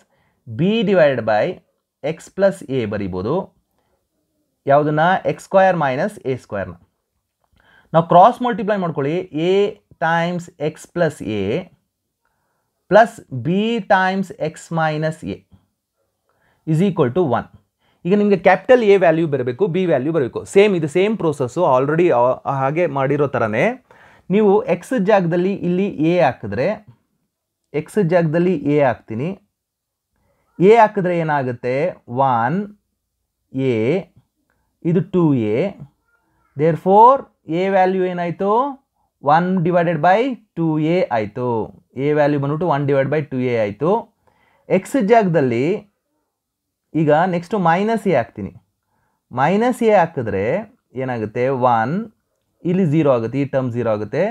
b divided by x plus a ಬರಿಬೋದು ಯಾವುದನ್ನ ಎಕ್ಸ್ ಸ್ಕ್ವಯರ್ ಮೈನಸ್ ಎ ಸ್ಕ್ವಯರ್ನ ನಾವು cross multiply ಮಾಡ್ಕೊಳ್ಳಿ a times x plus a plus b times x minus a is equal to one ಈಗ ನಿಮಗೆ capital A value ಬರಬೇಕು b value ಬರಬೇಕು same ಇದು ಸೇಮ್ ಪ್ರೋಸೆಸ್ಸು ಆಲ್ರೆಡಿ ಹಾಗೆ ಮಾಡಿರೋ ಥರನೇ ನೀವು ಎಕ್ಸ್ ಜಾಗದಲ್ಲಿ ಇಲ್ಲಿ ಎ ಹಾಕಿದ್ರೆ ಎಕ್ಸ್ ಜಾಗದಲ್ಲಿ ಎ ಹಾಕ್ತೀನಿ ಎ ಹಾಕಿದ್ರೆ ಏನಾಗುತ್ತೆ ಒನ್ ಎ ಇದು two a therefore a value ಏನಾಯಿತು one divided by two a ಆಯಿತು ಎ ವ್ಯಾಲ್ಯೂ ಬಂದ್ಬಿಟ್ಟು one divide by two a ಆಯಿತು ಎಕ್ಸ್ ಜಾಗದಲ್ಲಿ ಈಗ ನೆಕ್ಸ್ಟು ಮೈನಸ್ ಎ ಹಾಕ್ತೀನಿ ಮೈನಸ್ ಎ ಹಾಕಿದ್ರೆ ಏನಾಗುತ್ತೆ ಒನ್ ಇಲ್ಲಿ ಝೀರೋ ಆಗುತ್ತೆ ಈ ಟರ್ಮ್ ಝೀರೋ ಆಗುತ್ತೆ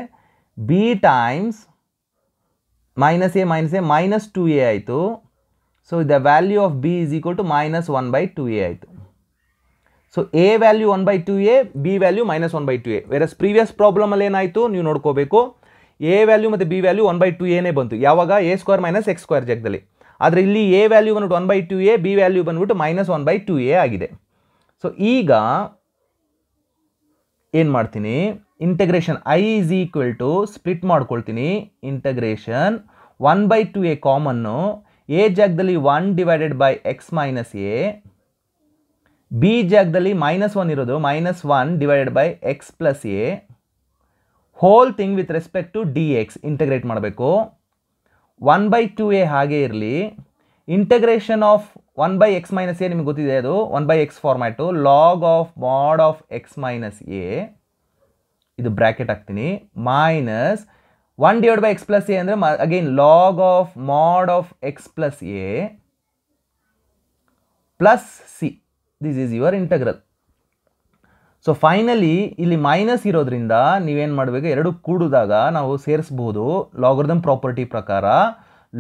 b times minus a minus a minus two a ಆಯಿತು so the value of b is equal to minus one by two a ಆಯಿತು so a value one by two a b value minus one by two a versus previous ಪ್ರಾಬ್ಲಮಲ್ಲಿ ಏನಾಯಿತು ನೀವು ನೋಡ್ಕೋಬೇಕು a value ಮತ್ತು b value one by two ಎನೇ ಬಂತು ಯಾವಾಗ a square minus x square ಜಗದಲ್ಲಿ ಆದರೆ ಇಲ್ಲಿ ಎ ವ್ಯಾಲ್ಯೂ ಬಂದ್ಬಿಟ್ಟು one by two a b value ಬಂದ್ಬಿಟ್ಟು minus one by two a ಆಗಿದೆ ಸೊ ಈಗ ಏನು ಮಾಡ್ತೀನಿ integration I is equal to split ಮಾಡ್ಕೊಳ್ತೀನಿ integration one by two a common a ಜಾಗದಲ್ಲಿ one divided by x minus a b ಜಾಗದಲ್ಲಿ minus one ಇರೋದು minus one divided by x plus a whole thing with respect to d x integrate ಮಾಡಬೇಕು one by two a ಹಾಗೆ ಇರಲಿ integration of one by x minus a ನಿಮ್ಗೆ ಗೊತ್ತಿದೆ ಅದು one by x format log of mod of x minus a ಇದು bracket ಹಾಕ್ತೀನಿ minus one divide by x plus A ಅಂದರೆ again log of mod of x plus a plus c this is your integral so finally ಇಲ್ಲಿ minus ಇರೋದ್ರಿಂದ ನೀವೇನು ಮಾಡಬೇಕು ಎರಡು ಕೂಡಿದಾಗ ನಾವು ಸೇರಿಸ್ಬೋದು ಲಾಗರ್ದಮ್ ಪ್ರಾಪರ್ಟಿ ಪ್ರಕಾರ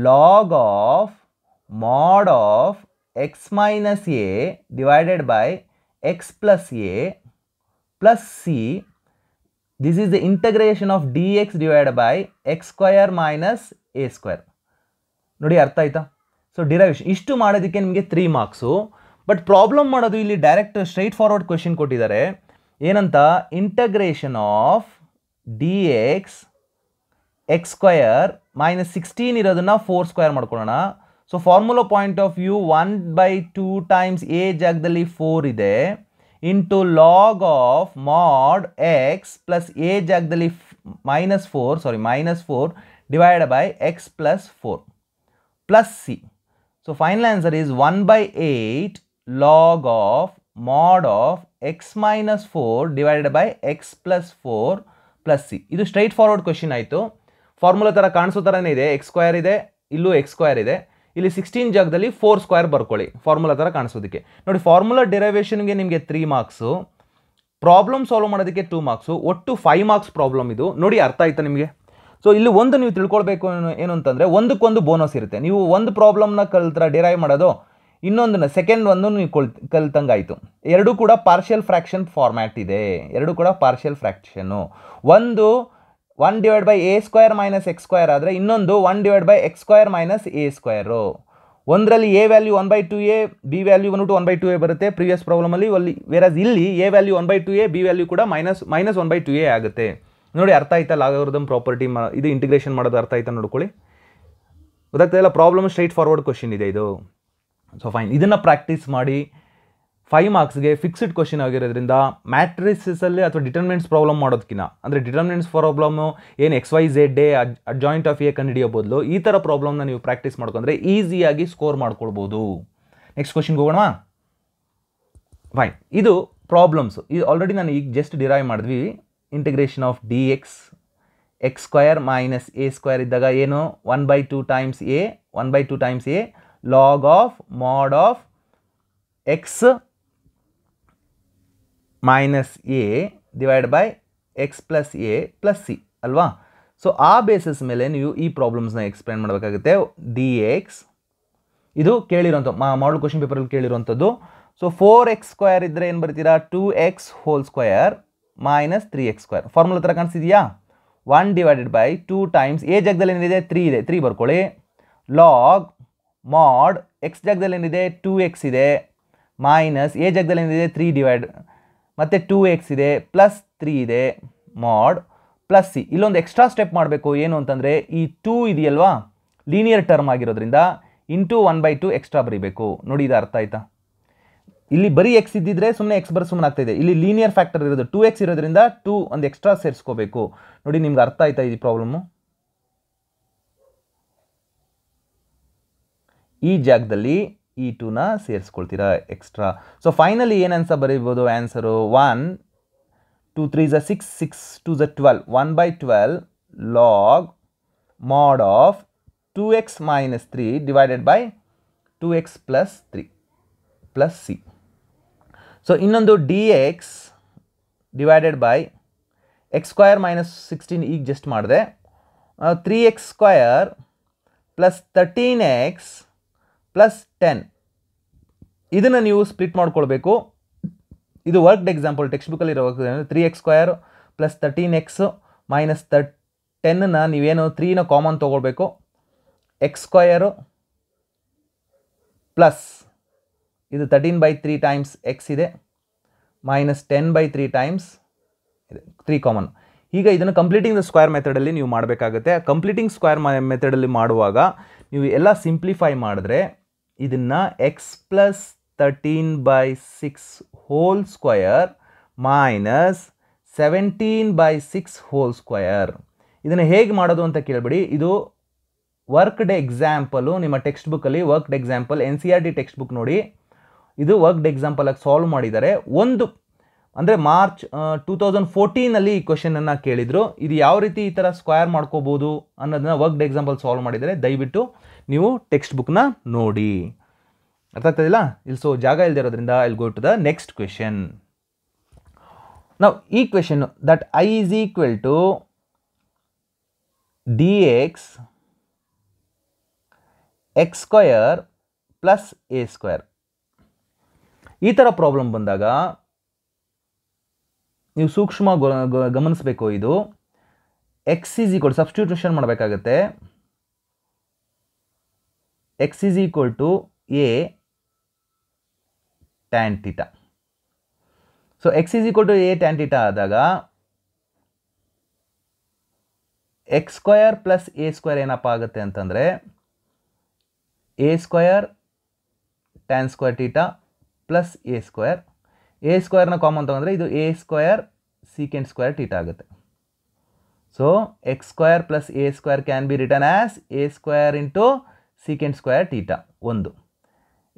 log of mod of x minus a divided by x plus a plus c this is the integration of d x divide by x square minus a square ನೋಡಿ ಅರ್ಥ ಆಯ್ತಾ ಸೊ ಡಿರೈವೇಷನ್ ಇಷ್ಟು ಮಾಡೋದಕ್ಕೆ ನಿಮಗೆ three marks but problem ಮಾಡೋದು ಇಲ್ಲಿ direct straight straightforward question ಕೊಟ್ಟಿದ್ದಾರೆ ಏನಂತ integration of d x x square minus sixteen ಇರೋದನ್ನು ಫೋರ್ ಸ್ಕ್ವಯರ್ ಮಾಡ್ಕೊಳ್ಳೋಣ so formula point of view one by two times a ಜಾಗದಲ್ಲಿ ಫೋರ್ ಇದೆ into log of mod x plus a ಜಾಗದಲ್ಲಿ minus four sorry minus four divide by x plus four plus c so final answer is one by eight log of mod of x minus four divided by x plus four plus c ಇದು straightforward question ಆಯಿತು formula ಥರ ಕಾಣಿಸೋ ಥರನೇ ಇದೆ X square ಇದೆ ಇಲ್ಲೂ X square ಇದೆ ಇಲ್ಲಿ ಸಿಕ್ಸ್ಟೀನ್ ಜಾಗದಲ್ಲಿ ಫೋರ್ ಸ್ಕ್ವೇರ್ ಬರ್ಕೊಳ್ಳಿ ಫಾರ್ಮುಲಾ ಥರ ಕಾಣಿಸೋದಕ್ಕೆ ನೋಡಿ ಫಾರ್ಮುಲಾ ಡೆರೈವೇಷನ್ಗೆ ನಿಮಗೆ ತ್ರೀ ಮಾರ್ಕ್ಸು ಪ್ರಾಬ್ಲಮ್ ಸಾಲ್ವ್ ಮಾಡೋದಕ್ಕೆ ಟೂ ಮಾರ್ಕ್ಸು ಒಟ್ಟು ಫೈವ್ ಮಾರ್ಕ್ಸ್ ಪ್ರಾಬ್ಲಮ್ ಇದು ನೋಡಿ ಅರ್ಥ ಆಯ್ತಾ ನಿಮಗೆ ಸೊ ಇಲ್ಲಿ ಒಂದು ನೀವು ತಿಳ್ಕೊಳ್ಬೇಕು ಏನು ಅಂತಂದರೆ ಒಂದಕ್ಕೊಂದು ಬೋನಸ್ ಇರುತ್ತೆ ನೀವು ಒಂದು ಪ್ರಾಬ್ಲಮ್ನ ಕಲ್ತ್ರ ಡಿರೈವ್ ಮಾಡೋದು ಇನ್ನೊಂದನ್ನು ಸೆಕೆಂಡ್ ಒಂದು ನೀವು ಕೊಳ್ ಕಲ್ತಂಗಾಯಿತು ಎರಡೂ ಕೂಡ ಪಾರ್ಷಿಯಲ್ ಫ್ರ್ಯಾಕ್ಷನ್ ಫಾರ್ಮ್ಯಾಟ್ ಇದೆ ಎರಡೂ ಕೂಡ ಪಾರ್ಷಿಯಲ್ ಫ್ರ್ಯಾಕ್ಷನು ಒಂದು one divide by a square minus x square ಆದರೆ ಇನ್ನೊಂದು one divide by x square minus a square ಒಂದರಲ್ಲಿ a value one by two a b value ಬಂದ್ಬಿಟ್ಟು ಒನ್ ಬೈ ಟು ಎ ಬರುತ್ತೆ previous ಪ್ರಾಬ್ಲಮಲ್ಲಿ ಅಲ್ಲಿ versus ಇಲ್ಲಿ a value one by two a b value ಕೂಡ minus minus one by two a ಆಗುತ್ತೆ ನೋಡಿ ಅರ್ಥ ಆಯ್ತಾ ಲಾಗವ್ರದಮ್ ಪ್ರಾಪರ್ಟಿ ಮ ಇದು ಇಂಟಿಗ್ರೇಷನ್ ಮಾಡೋದು ಅರ್ಥ ಆಯ್ತಾ ನೋಡ್ಕೊಳ್ಳಿ ಗೊತ್ತಾಗ್ತಾ ಪ್ರಾಬ್ಲಮ್ ಸ್ಟ್ರೈಟ್ ಫಾರ್ವರ್ಡ್ ಕ್ವಶನ್ ಇದೆ ಇದು ಸೊ ಫೈನ್ ಇದನ್ನು ಪ್ರಾಕ್ಟೀಸ್ ಮಾಡಿ ಫೈವ್ ಮಾರ್ಕ್ಸ್ಗೆ ಫಿಕ್ಸ್ಡ್ ಕ್ವಶನ್ ಆಗಿರೋದ್ರಿಂದ ಮ್ಯಾಟ್ರಿಸಲ್ಲಿ ಅಥವಾ ಡಿಟರ್ಮೆಂಟ್ಸ್ ಪ್ರಾಬ್ಲಮ್ ಮಾಡೋದಕ್ಕಿಂತ ಅಂದರೆ ಡಿಟರ್ಮೆಂಟ್ಸ್ ಪ್ರಾಬ್ಲಮು ಏನು x y z adjoint of A ಕಂಡು ಬದಲು ಈ ಥರ ಪ್ರಾಬ್ಲಮ್ನ ನೀವು ಪ್ರಾಕ್ಟೀಸ್ ಮಾಡ್ಕೊಂಡ್ರೆ ಈಸಿಯಾಗಿ ಸ್ಕೋರ್ ಮಾಡ್ಕೊಳ್ಬೋದು ನೆಕ್ಸ್ಟ್ ಕ್ವಶನ್ಗೆ ಹೋಗೋಣ ಫೈನ್ ಇದು ಪ್ರಾಬ್ಲಮ್ಸ್ ಇದು ಆಲ್ರೆಡಿ ನಾನು ಈಗ ಜಸ್ಟ್ ಡಿರೈವ್ ಮಾಡಿದ್ವಿ integration of d x x square minus a square ಇದ್ದಾಗ ಏನು one by two times a one by two times a log of mod of x minus a divide by x plus a plus c ಅಲ್ವಾ so ಆ basis ಮೇಲೆ ನೀವು ಈ ಪ್ರಾಬ್ಲಮ್ಸ್ನ explain ಮಾಡಬೇಕಾಗುತ್ತೆ d x ಇದು ಕೇಳಿರೋಂಥ ಮಾಡಲ್ ಕ್ವಶನ್ ಪೇಪರಲ್ಲಿ ಕೇಳಿರುವಂಥದ್ದು ಸೊ ಫೋರ್ ಎಕ್ಸ್ ಸ್ಕ್ವಯರ್ ಇದ್ದರೆ ಏನು ಬರ್ತೀರಾ two x hole square minus three x square formula ಥರ ಕಾಣಿಸಿದೆಯಾ one divided by two times a ಜಾಗದಲ್ಲಿ ಏನಿದೆ ತ್ರೀ ಇದೆ ತ್ರೀ ಬರ್ಕೊಳ್ಳಿ ಲಾಗ್ ಮಾಡ್ ಎಕ್ಸ್ ಜಾಗದಲ್ಲಿ ಏನಿದೆ ಟೂ ಎಕ್ಸ್ ಇದೆ ಮೈನಸ್ ಎ ಜಾಗದಲ್ಲಿ ಏನಿದೆ ತ್ರೀ ಡಿವೈಡ್ ಮತ್ತು ಟೂ ಎಕ್ಸ್ ಇದೆ ಪ್ಲಸ್ ತ್ರೀ ಇದೆ ಮಾಡ್ ಪ್ಲಸ್ ಸಿ ಇಲ್ಲೊಂದು ಎಕ್ಸ್ಟ್ರಾ ಸ್ಟೆಪ್ ಮಾಡಬೇಕು ಏನು ಅಂತಂದರೆ ಈ ಟೂ ಇದೆಯಲ್ವಾ ಲೀನಿಯರ್ ಟರ್ಮ್ ಆಗಿರೋದ್ರಿಂದ into one by two extra ಬರೀಬೇಕು ನೋಡಿ ಇದು ಅರ್ಥ ಆಯಿತಾ ಇಲ್ಲಿ ಬರೀ ಎಕ್ಸ್ ಇದ್ದಿದ್ರೆ ಸುಮ್ಮನೆ ಎಕ್ಸ್ ಬರ ಸುಮ್ಮನೆ ಆಗ್ತಾಯಿದೆ ಇಲ್ಲಿ ಲೀನಿಯರ್ ಫ್ಯಾಕ್ಟರ್ ಇರೋದು ಟೂ ಎಕ್ಸ್ ಇರೋದ್ರಿಂದ ಟೂ ಒಂದು ಎಕ್ಸ್ಟ್ರಾ ಸೇರಿಸ್ಕೋಬೇಕು ನೋಡಿ ನಿಮ್ಗೆ ಅರ್ಥ ಆಯ್ತಾ ಈ ಪ್ರಾಬ್ಲಮ್ಮು ಈ ಜಾಗದಲ್ಲಿ ಈ ಟೂನ ಸೇರಿಸ್ಕೊಳ್ತೀರಾ ಎಕ್ಸ್ಟ್ರಾ ಸೊ ಫೈನಲಿ ಏನು ಆನ್ಸರ್ ಬರೀಬೋದು answer one two three the six six two the twelve one by twelve log mod of two x minus three divided by two x plus three plus c so ಇನ್ನೊಂದು d x divided by x square minus sixteen ಈಗ just ಮಾಡಿದೆ three x square plus thirteen x plus ten ಇದನ್ನು ನೀವು split ಮಾಡ್ಕೊಳ್ಬೇಕು ಇದು worked example text ಬುಕ್ಕಲ್ಲಿ ಇರೋ three x square plus thirteen x minus ತರ್ ಟೆನ್ನ ನೀವೇನು ತ್ರೀನ ಕಾಮನ್ ತೊಗೊಳ್ಬೇಕು ಎಕ್ಸ್ ಸ್ಕ್ವಯರು ಪ್ಲಸ್ ಇದು thirteen by three times x ಇದೆ minus ten by three times ಇದೆ ತ್ರೀ ಕಾಮನ್ ಈಗ ಇದನ್ನು ಕಂಪ್ಲೀಟಿಂಗ್ ದ ಸ್ಕ್ವಯರ್ ಮೆಥಡಲ್ಲಿ ನೀವು ಮಾಡಬೇಕಾಗುತ್ತೆ ಕಂಪ್ಲೀಟಿಂಗ್ ಸ್ಕ್ವಯರ್ ಮೆಥಡಲ್ಲಿ ಮಾಡುವಾಗ ನೀವು ಎಲ್ಲ ಸಿಂಪ್ಲಿಫೈ ಮಾಡಿದ್ರೆ ಇದನ್ನು x plus thirteen by six whole square minus seventeen by six whole square ಇದನ್ನು ಹೇಗೆ ಮಾಡೋದು ಅಂತ ಕೇಳಿಬಿಡಿ ಇದು ವರ್ಕ್ ಡೇ ಎಕ್ಸಾಂಪಲು ನಿಮ್ಮ ಟೆಕ್ಸ್ಟ್ ಬುಕ್ಕಲ್ಲಿ worked example N C R D text book ನೋಡಿ ಇದು ವರ್ಕ್ ಡೆ ಎಕ್ಸಾಂಪಲಾಗಿ ಸಾಲ್ವ್ ಮಾಡಿದ್ದಾರೆ ಒಂದು ಅಂದರೆ ಮಾರ್ಚ್ ಟೂ ತೌಸಂಡ್ ಫೋರ್ಟೀನಲ್ಲಿ ಈ ಕ್ವಶನನ್ನು ಕೇಳಿದರು ಇದು ಯಾವ ರೀತಿ ಈ ಥರ ಸ್ಕ್ವಯರ್ ಮಾಡ್ಕೋಬೋದು ಅನ್ನೋದನ್ನ ವರ್ಕ್ ಡೆ ಎಕ್ಸಾಂಪಲ್ ಸಾಲ್ವ್ ಮಾಡಿದರೆ ದಯವಿಟ್ಟು ನೀವು ಟೆಕ್ಸ್ಟ್ ಬುಕ್ನ ನೋಡಿ ಅರ್ಥ ಆಗ್ತದಿಲ್ಲ ಇಲ್ಲಿ ಸೊ ಜಾಗ ಇಲ್ಲದೆ ಇರೋದ್ರಿಂದ go to the next question ನಾವು ಈ question that I is equal to d x x square plus a square ಈ ಥರ ಪ್ರಾಬ್ಲಮ್ ಬಂದಾಗ ನೀವು ಸೂಕ್ಷ್ಮ ಗಮನಿಸಬೇಕು ಇದು ಎಕ್ಸ್ ಈಸ್ ಈಕ್ವಲ್ ಸಬ್ಸ್ಟಿಟ್ಯೂಷನ್ ಮಾಡಬೇಕಾಗತ್ತೆ x is equal to a tan theta. So x is equal to a tan ಆದಾಗ x square plus a square ಏನಪ್ಪ ಆಗುತ್ತೆ ಅಂತಂದರೆ a square tan square theta plus a square a ಸ್ಕ್ವೇರ್ನ common ತೊಗೊಂಡ್ರೆ ಇದು a square secant square theta ಆಗುತ್ತೆ so x square plus a square can be written as a square into secant square theta ಒಂದು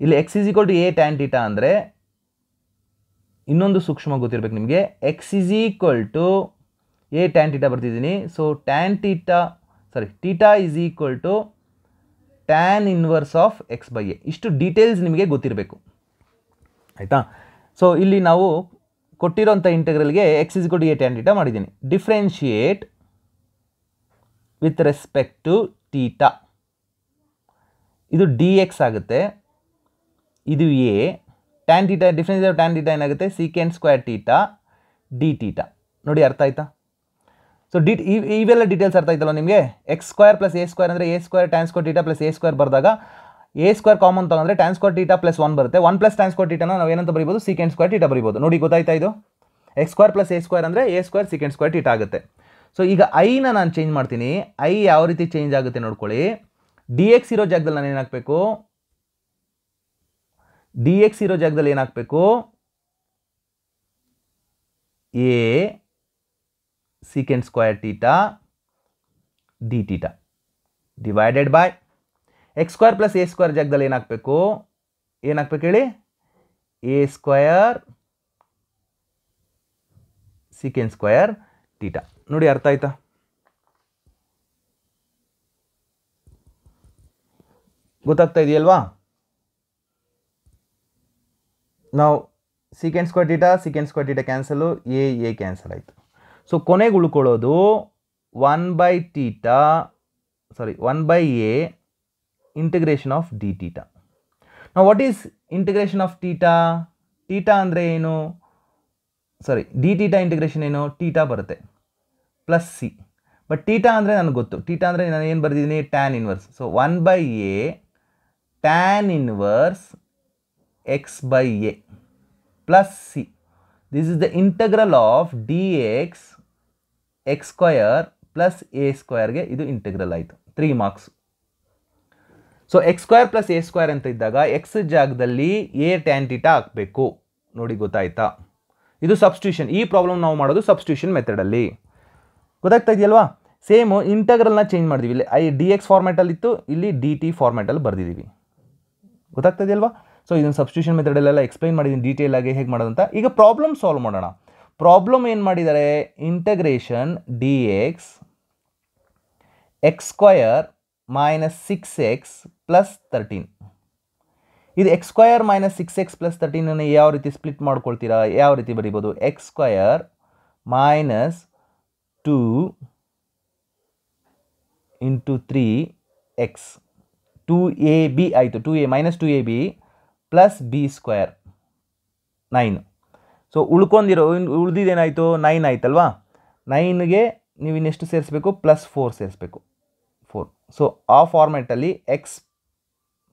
ಇಲ್ಲಿ x is equal to a tan theta ಅಂದರೆ ಇನ್ನೊಂದು ಸೂಕ್ಷ್ಮ ಗೊತ್ತಿರಬೇಕು ನಿಮಗೆ x is equal to a tan theta ಬರ್ತಿದ್ದೀನಿ so tan theta sorry theta is equal to tan inverse of x by a ಇಷ್ಟು details ನಿಮಗೆ ಗೊತ್ತಿರಬೇಕು ಆಯಿತಾ ಸೊ ಇಲ್ಲಿ ನಾವು ಕೊಟ್ಟಿರೋಂಥ ಇಂಟೆಗ್ರಲ್ಗೆ x is a tan theta ಮಾಡಿದ್ದೀನಿ differentiate with respect to theta ಇದು d x ಆಗುತ್ತೆ ಇದು a tan theta difference of tan theta ಏನಾಗುತ್ತೆ c secant square theta d theta ನೋಡಿ ಅರ್ಥ ಆಯ್ತಾ ಸೊ ಡಿ ಇವೆಲ್ಲ ಡೀಟೇಲ್ಸ್ ಅರ್ಥ ಆಯ್ತಲ್ಲ ನಿಮಗೆ x square plus a square ಅಂದರೆ a square tan square theta plus a square ಬರೆದಾಗ ಎ ಸ್ಕ್ವೇರ್ ಕಾಮನ್ ತೊಗೊಂಡ್ರೆ tan square theta plus one ಬರುತ್ತೆ ಒನ್ ಪ್ಲಸ್ ಟ್ಯಾನ್ ಸ್ಕೋರ್ ಟೀಟಾನ ನಾವು ಏನಂತ ಬರಿಬೋದು ಸೀಕೆಂಡ್ ಸ್ಕ್ವೇರ್ ಟೀಟಾ ಬರಿಬೋದು ನೋಡಿ ಗೊತ್ತಾಯ್ತಾ ಇದು x square plus a square ಅಂದರೆ a square secant square theta ಆಗುತ್ತೆ ಸೊ ಈಗ ಐನ ನಾನು ಚೇಂಜ್ ಮಾಡ್ತೀನಿ ಐ ಯಾವ ರೀತಿ ಚೇಂಜ್ ಆಗುತ್ತೆ ನೋಡ್ಕೊಳ್ಳಿ ಡಿ ಎಕ್ಸ್ ಇರೋ ಜಾಗದಲ್ಲಿ ನಾನು ಏನಾಗಬೇಕು ಡಿ ಎಕ್ಸ್ ಇರೋ ಜಾಗದಲ್ಲಿ ಏನಾಗಬೇಕು a secant square theta d theta divided by x square plus a square ಜಾಗದಲ್ಲಿ ಏನಾಗಬೇಕು ಏನಾಗಬೇಕು ಹೇಳಿ a square secant square theta ನೋಡಿ ಅರ್ಥ ಆಯ್ತಾ ಗೊತ್ತಾಗ್ತಾ ಇದೆಯಲ್ವಾ ನಾವು secant square theta secant square theta cancel a a cancel ಆಯಿತು ಸೊ ಕೊನೆಗೆ ಉಳ್ಕೊಳ್ಳೋದು one by theta sorry one by a integration of d theta ನಾವು what is integration of theta theta ಅಂದರೆ ಏನು ಸಾರಿ ಡಿ ಟೀಟಾ ಇಂಟಿಗ್ರೇಷನ್ ಏನು theta ಬರುತ್ತೆ plus c but theta ಅಂದರೆ ನನಗೆ ಗೊತ್ತು ಟೀಟಾ ಅಂದರೆ ನಾನು ಏನು ಬರೆದಿದ್ದೀನಿ tan inverse so one by a tan inverse x by a plus c this is the integral of d x x plus plus a ಗೆ ಇದು ಇಂಟೆಗ್ರಲ್ ಆಯಿತು three marks so x square plus a square ಅಂತ ಇದ್ದಾಗ X ಜಾಗದಲ್ಲಿ a tan theta ಹಾಕಬೇಕು ನೋಡಿ ಗೊತ್ತಾಯ್ತಾ ಇದು ಸಬ್ಸ್ಟ್ಯೂಷನ್ ಈ ಪ್ರಾಬ್ಲಮ್ ನಾವು ಮಾಡೋದು ಸಬ್ಸ್ಟ್ಯೂಷನ್ ಮೆಥಡಲ್ಲಿ ಗೊತ್ತಾಗ್ತಾ ಇದೆಯಲ್ವಾ ಸೇಮು ಇಂಟಗ್ರಲ್ನ ಚೇಂಜ್ ಮಾಡಿದ್ವಿ ಇಲ್ಲಿ ಐ ಡಿ ಎಕ್ಸ್ ಫಾರ್ಮ್ಯಾಟಲ್ಲಿತ್ತು ಇಲ್ಲಿ ಡಿ ಟಿ ಫಾರ್ಮ್ಯಾಟಲ್ಲಿ ಬರೆದಿದ್ದೀವಿ ಗೊತ್ತಾಗ್ತದೆ ಅಲ್ವಾ ಸೊ ಇದನ್ನು ಸಬ್ಸ್ಟ್ಯೂಷನ್ ಮೆಥಡಲ್ಲೆಲ್ಲ ಎಕ್ಸ್ಪ್ಲೈನ್ ಮಾಡಿದ್ದೀನಿ ಡೀಟೇಲ್ ಆಗಿ ಹೇಗೆ ಮಾಡೋದಂತ ಈಗ ಪ್ರಾಬ್ಲಮ್ ಸಾಲ್ವ್ ಮಾಡೋಣ ಪ್ರಾಬ್ಲಮ್ ಏನು ಮಾಡಿದ್ದಾರೆ integration d x x square minus six x plus thirteen ಇದು x square minus six x plus ತರ್ಟೀನನ್ನು ಯಾವ ರೀತಿ ಸ್ಪ್ಲಿಟ್ ಮಾಡ್ಕೊಳ್ತೀರಾ ಯಾವ ರೀತಿ ಬರಿಬೋದು x square minus two into three x two a b ಆಯಿತು two a minus two a b plus b square nine so ಉಳ್ಕೊಂಡಿರೋ ಉಳ್ದಿದ್ದೇನಾಯಿತು ನೈನ್ ಆಯ್ತಲ್ವಾ ನೈನ್ಗೆ ನೀವು ಇನ್ನೆಷ್ಟು ಸೇರಿಸ್ಬೇಕು ಪ್ಲಸ್ ಫೋರ್ ಸೇರಿಸ್ಬೇಕು ಫೋರ್ ಸೊ ಆ ಫಾರ್ಮೆಟಲ್ಲಿ x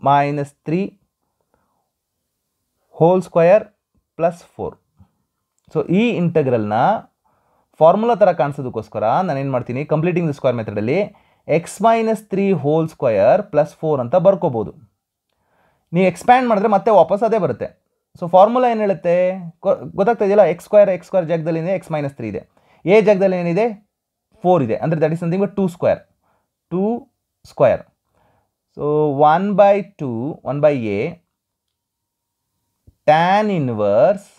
minus three whole square plus four so ಈ ಇಂಟಗ್ರಲ್ನ ಫಾರ್ಮುಲಾ ಥರ ಕಾಣಿಸೋದಕ್ಕೋಸ್ಕರ ನಾನೇನು ಮಾಡ್ತೀನಿ ಕಂಪ್ಲೀಟಿಂಗ್ ದ ಸ್ಕ್ವೇರ್ ಮೆಥಡಲ್ಲಿ x minus three whole square plus four ಅಂತ ಬರ್ಕೋಬೋದು ನೀವು ಎಕ್ಸ್ಪ್ಯಾಂಡ್ ಮಾಡಿದ್ರೆ ಮತ್ತೆ ವಾಪಸ್ ಅದೇ ಬರುತ್ತೆ ಸೊ ಫಾರ್ಮುಲಾ ಏನು ಹೇಳುತ್ತೆ ಗೊತ್ತಾಗ್ತಾ ಇದೆಯಲ್ಲ ಎಕ್ಸ್ ಸ್ಕ್ವಯರ್ ಎಕ್ಸ್ ಜಾಗದಲ್ಲಿ ಎಕ್ಸ್ ಮೈನಸ್ ತ್ರೀ ಇದೆ ಎ ಜಾಗದಲ್ಲಿ ಏನಿದೆ ಫೋರ್ ಇದೆ ಅಂದರೆ that is nothing but two square two square so one by two one by a tan inverse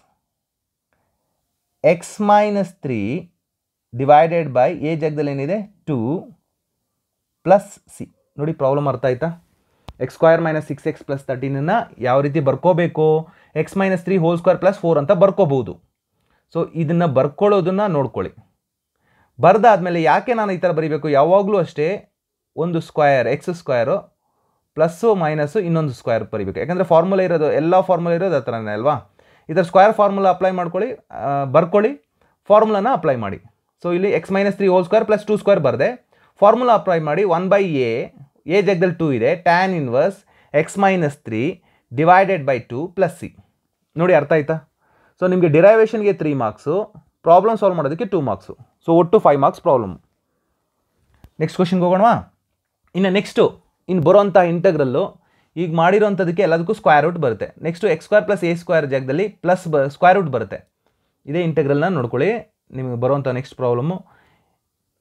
x minus three divided by a ಜಾಗದಲ್ಲಿ ಏನಿದೆ two plus c ನೋಡಿ problem ಅರ್ಥ ಆಯ್ತಾ x square minus six x plus ತರ್ಟೀನನ್ನು ಯಾವ ರೀತಿ ಬರ್ಕೋಬೇಕು x minus three whole square plus four ಅಂತ ಬರ್ಕೋಬಹುದು ಸೊ ಇದನ್ನು ಬರ್ಕೊಳ್ಳೋದನ್ನು ನೋಡ್ಕೊಳ್ಳಿ ಬರೆದಾದಮೇಲೆ ಯಾಕೆ ನಾನು ಈ ಥರ ಬರೀಬೇಕು ಯಾವಾಗಲೂ ಅಷ್ಟೇ ಒಂದು square x square plus minus ಇನ್ನೊಂದು ಸ್ಕ್ವೇರ್ ಬರೀಬೇಕು ಯಾಕಂದರೆ ಫಾರ್ಮುಲಾ ಇರೋದು ಎಲ್ಲ ಫಾರ್ಮುಲಾ ಇರೋದು ಆ ಥರನೇ ಅಲ್ವಾ ಈ ಥರ ಸ್ಕ್ವೇರ್ ಫಾರ್ಮುಲಾ ಅಪ್ಲೈ ಮಾಡ್ಕೊಳ್ಳಿ ಬರ್ಕೊಳ್ಳಿ ಫಾರ್ಮುಲಾನ ಅಪ್ಲೈ ಮಾಡಿ ಸೊ ಇಲ್ಲಿ x minus three whole square plus two square ಬರದೆ ಫಾರ್ಮುಲಾ ಅಪ್ಲೈ ಮಾಡಿ ಒನ್ ಬೈ ಎ ಎ ಜಗದಲ್ಲಿ ಟೂ ಇದೆ tan inverse x minus three divided by two plus c ನೋಡಿ ಅರ್ಥ ಆಯ್ತಾ ಸೊ ನಿಮಗೆ ಡಿರೈವೇಷನ್ಗೆ ತ್ರೀ ಮಾರ್ಕ್ಸು ಪ್ರಾಬ್ಲಮ್ ಸಾಲ್ವ್ ಮಾಡೋದಕ್ಕೆ ಟೂ ಮಾರ್ಕ್ಸು ಸೊ ಒಟ್ಟು ಫೈವ್ ಮಾರ್ಕ್ಸ್ ಪ್ರಾಬ್ಲಮ್ ನೆಕ್ಸ್ಟ್ ಕ್ವಶನ್ಗೆ ಹೋಗೋಣವಾ ಇನ್ನು ನೆಕ್ಸ್ಟು ಇನ್ನು ಬರೋಂಥ ಇಂಟಗ್ರಲ್ಲು ಈಗ ಮಾಡಿರೋಂಥದಕ್ಕೆ ಎಲ್ಲದಕ್ಕೂ ಸ್ಕ್ವೇರ್ ರೂಟ್ ಬರುತ್ತೆ next x square plus a square ಜಾಗದಲ್ಲಿ ಪ್ಲಸ್ ಬ ಸ್ಕ್ವೇರ್ ರೂಟ್ ಬರುತ್ತೆ ಇದೇ ಇಂಟಗ್ರಲ್ನ ನೋಡ್ಕೊಳ್ಳಿ ನಿಮಗೆ ಬರುವಂಥ ನೆಕ್ಸ್ಟ್ ಪ್ರಾಬ್ಲಮ್ಮು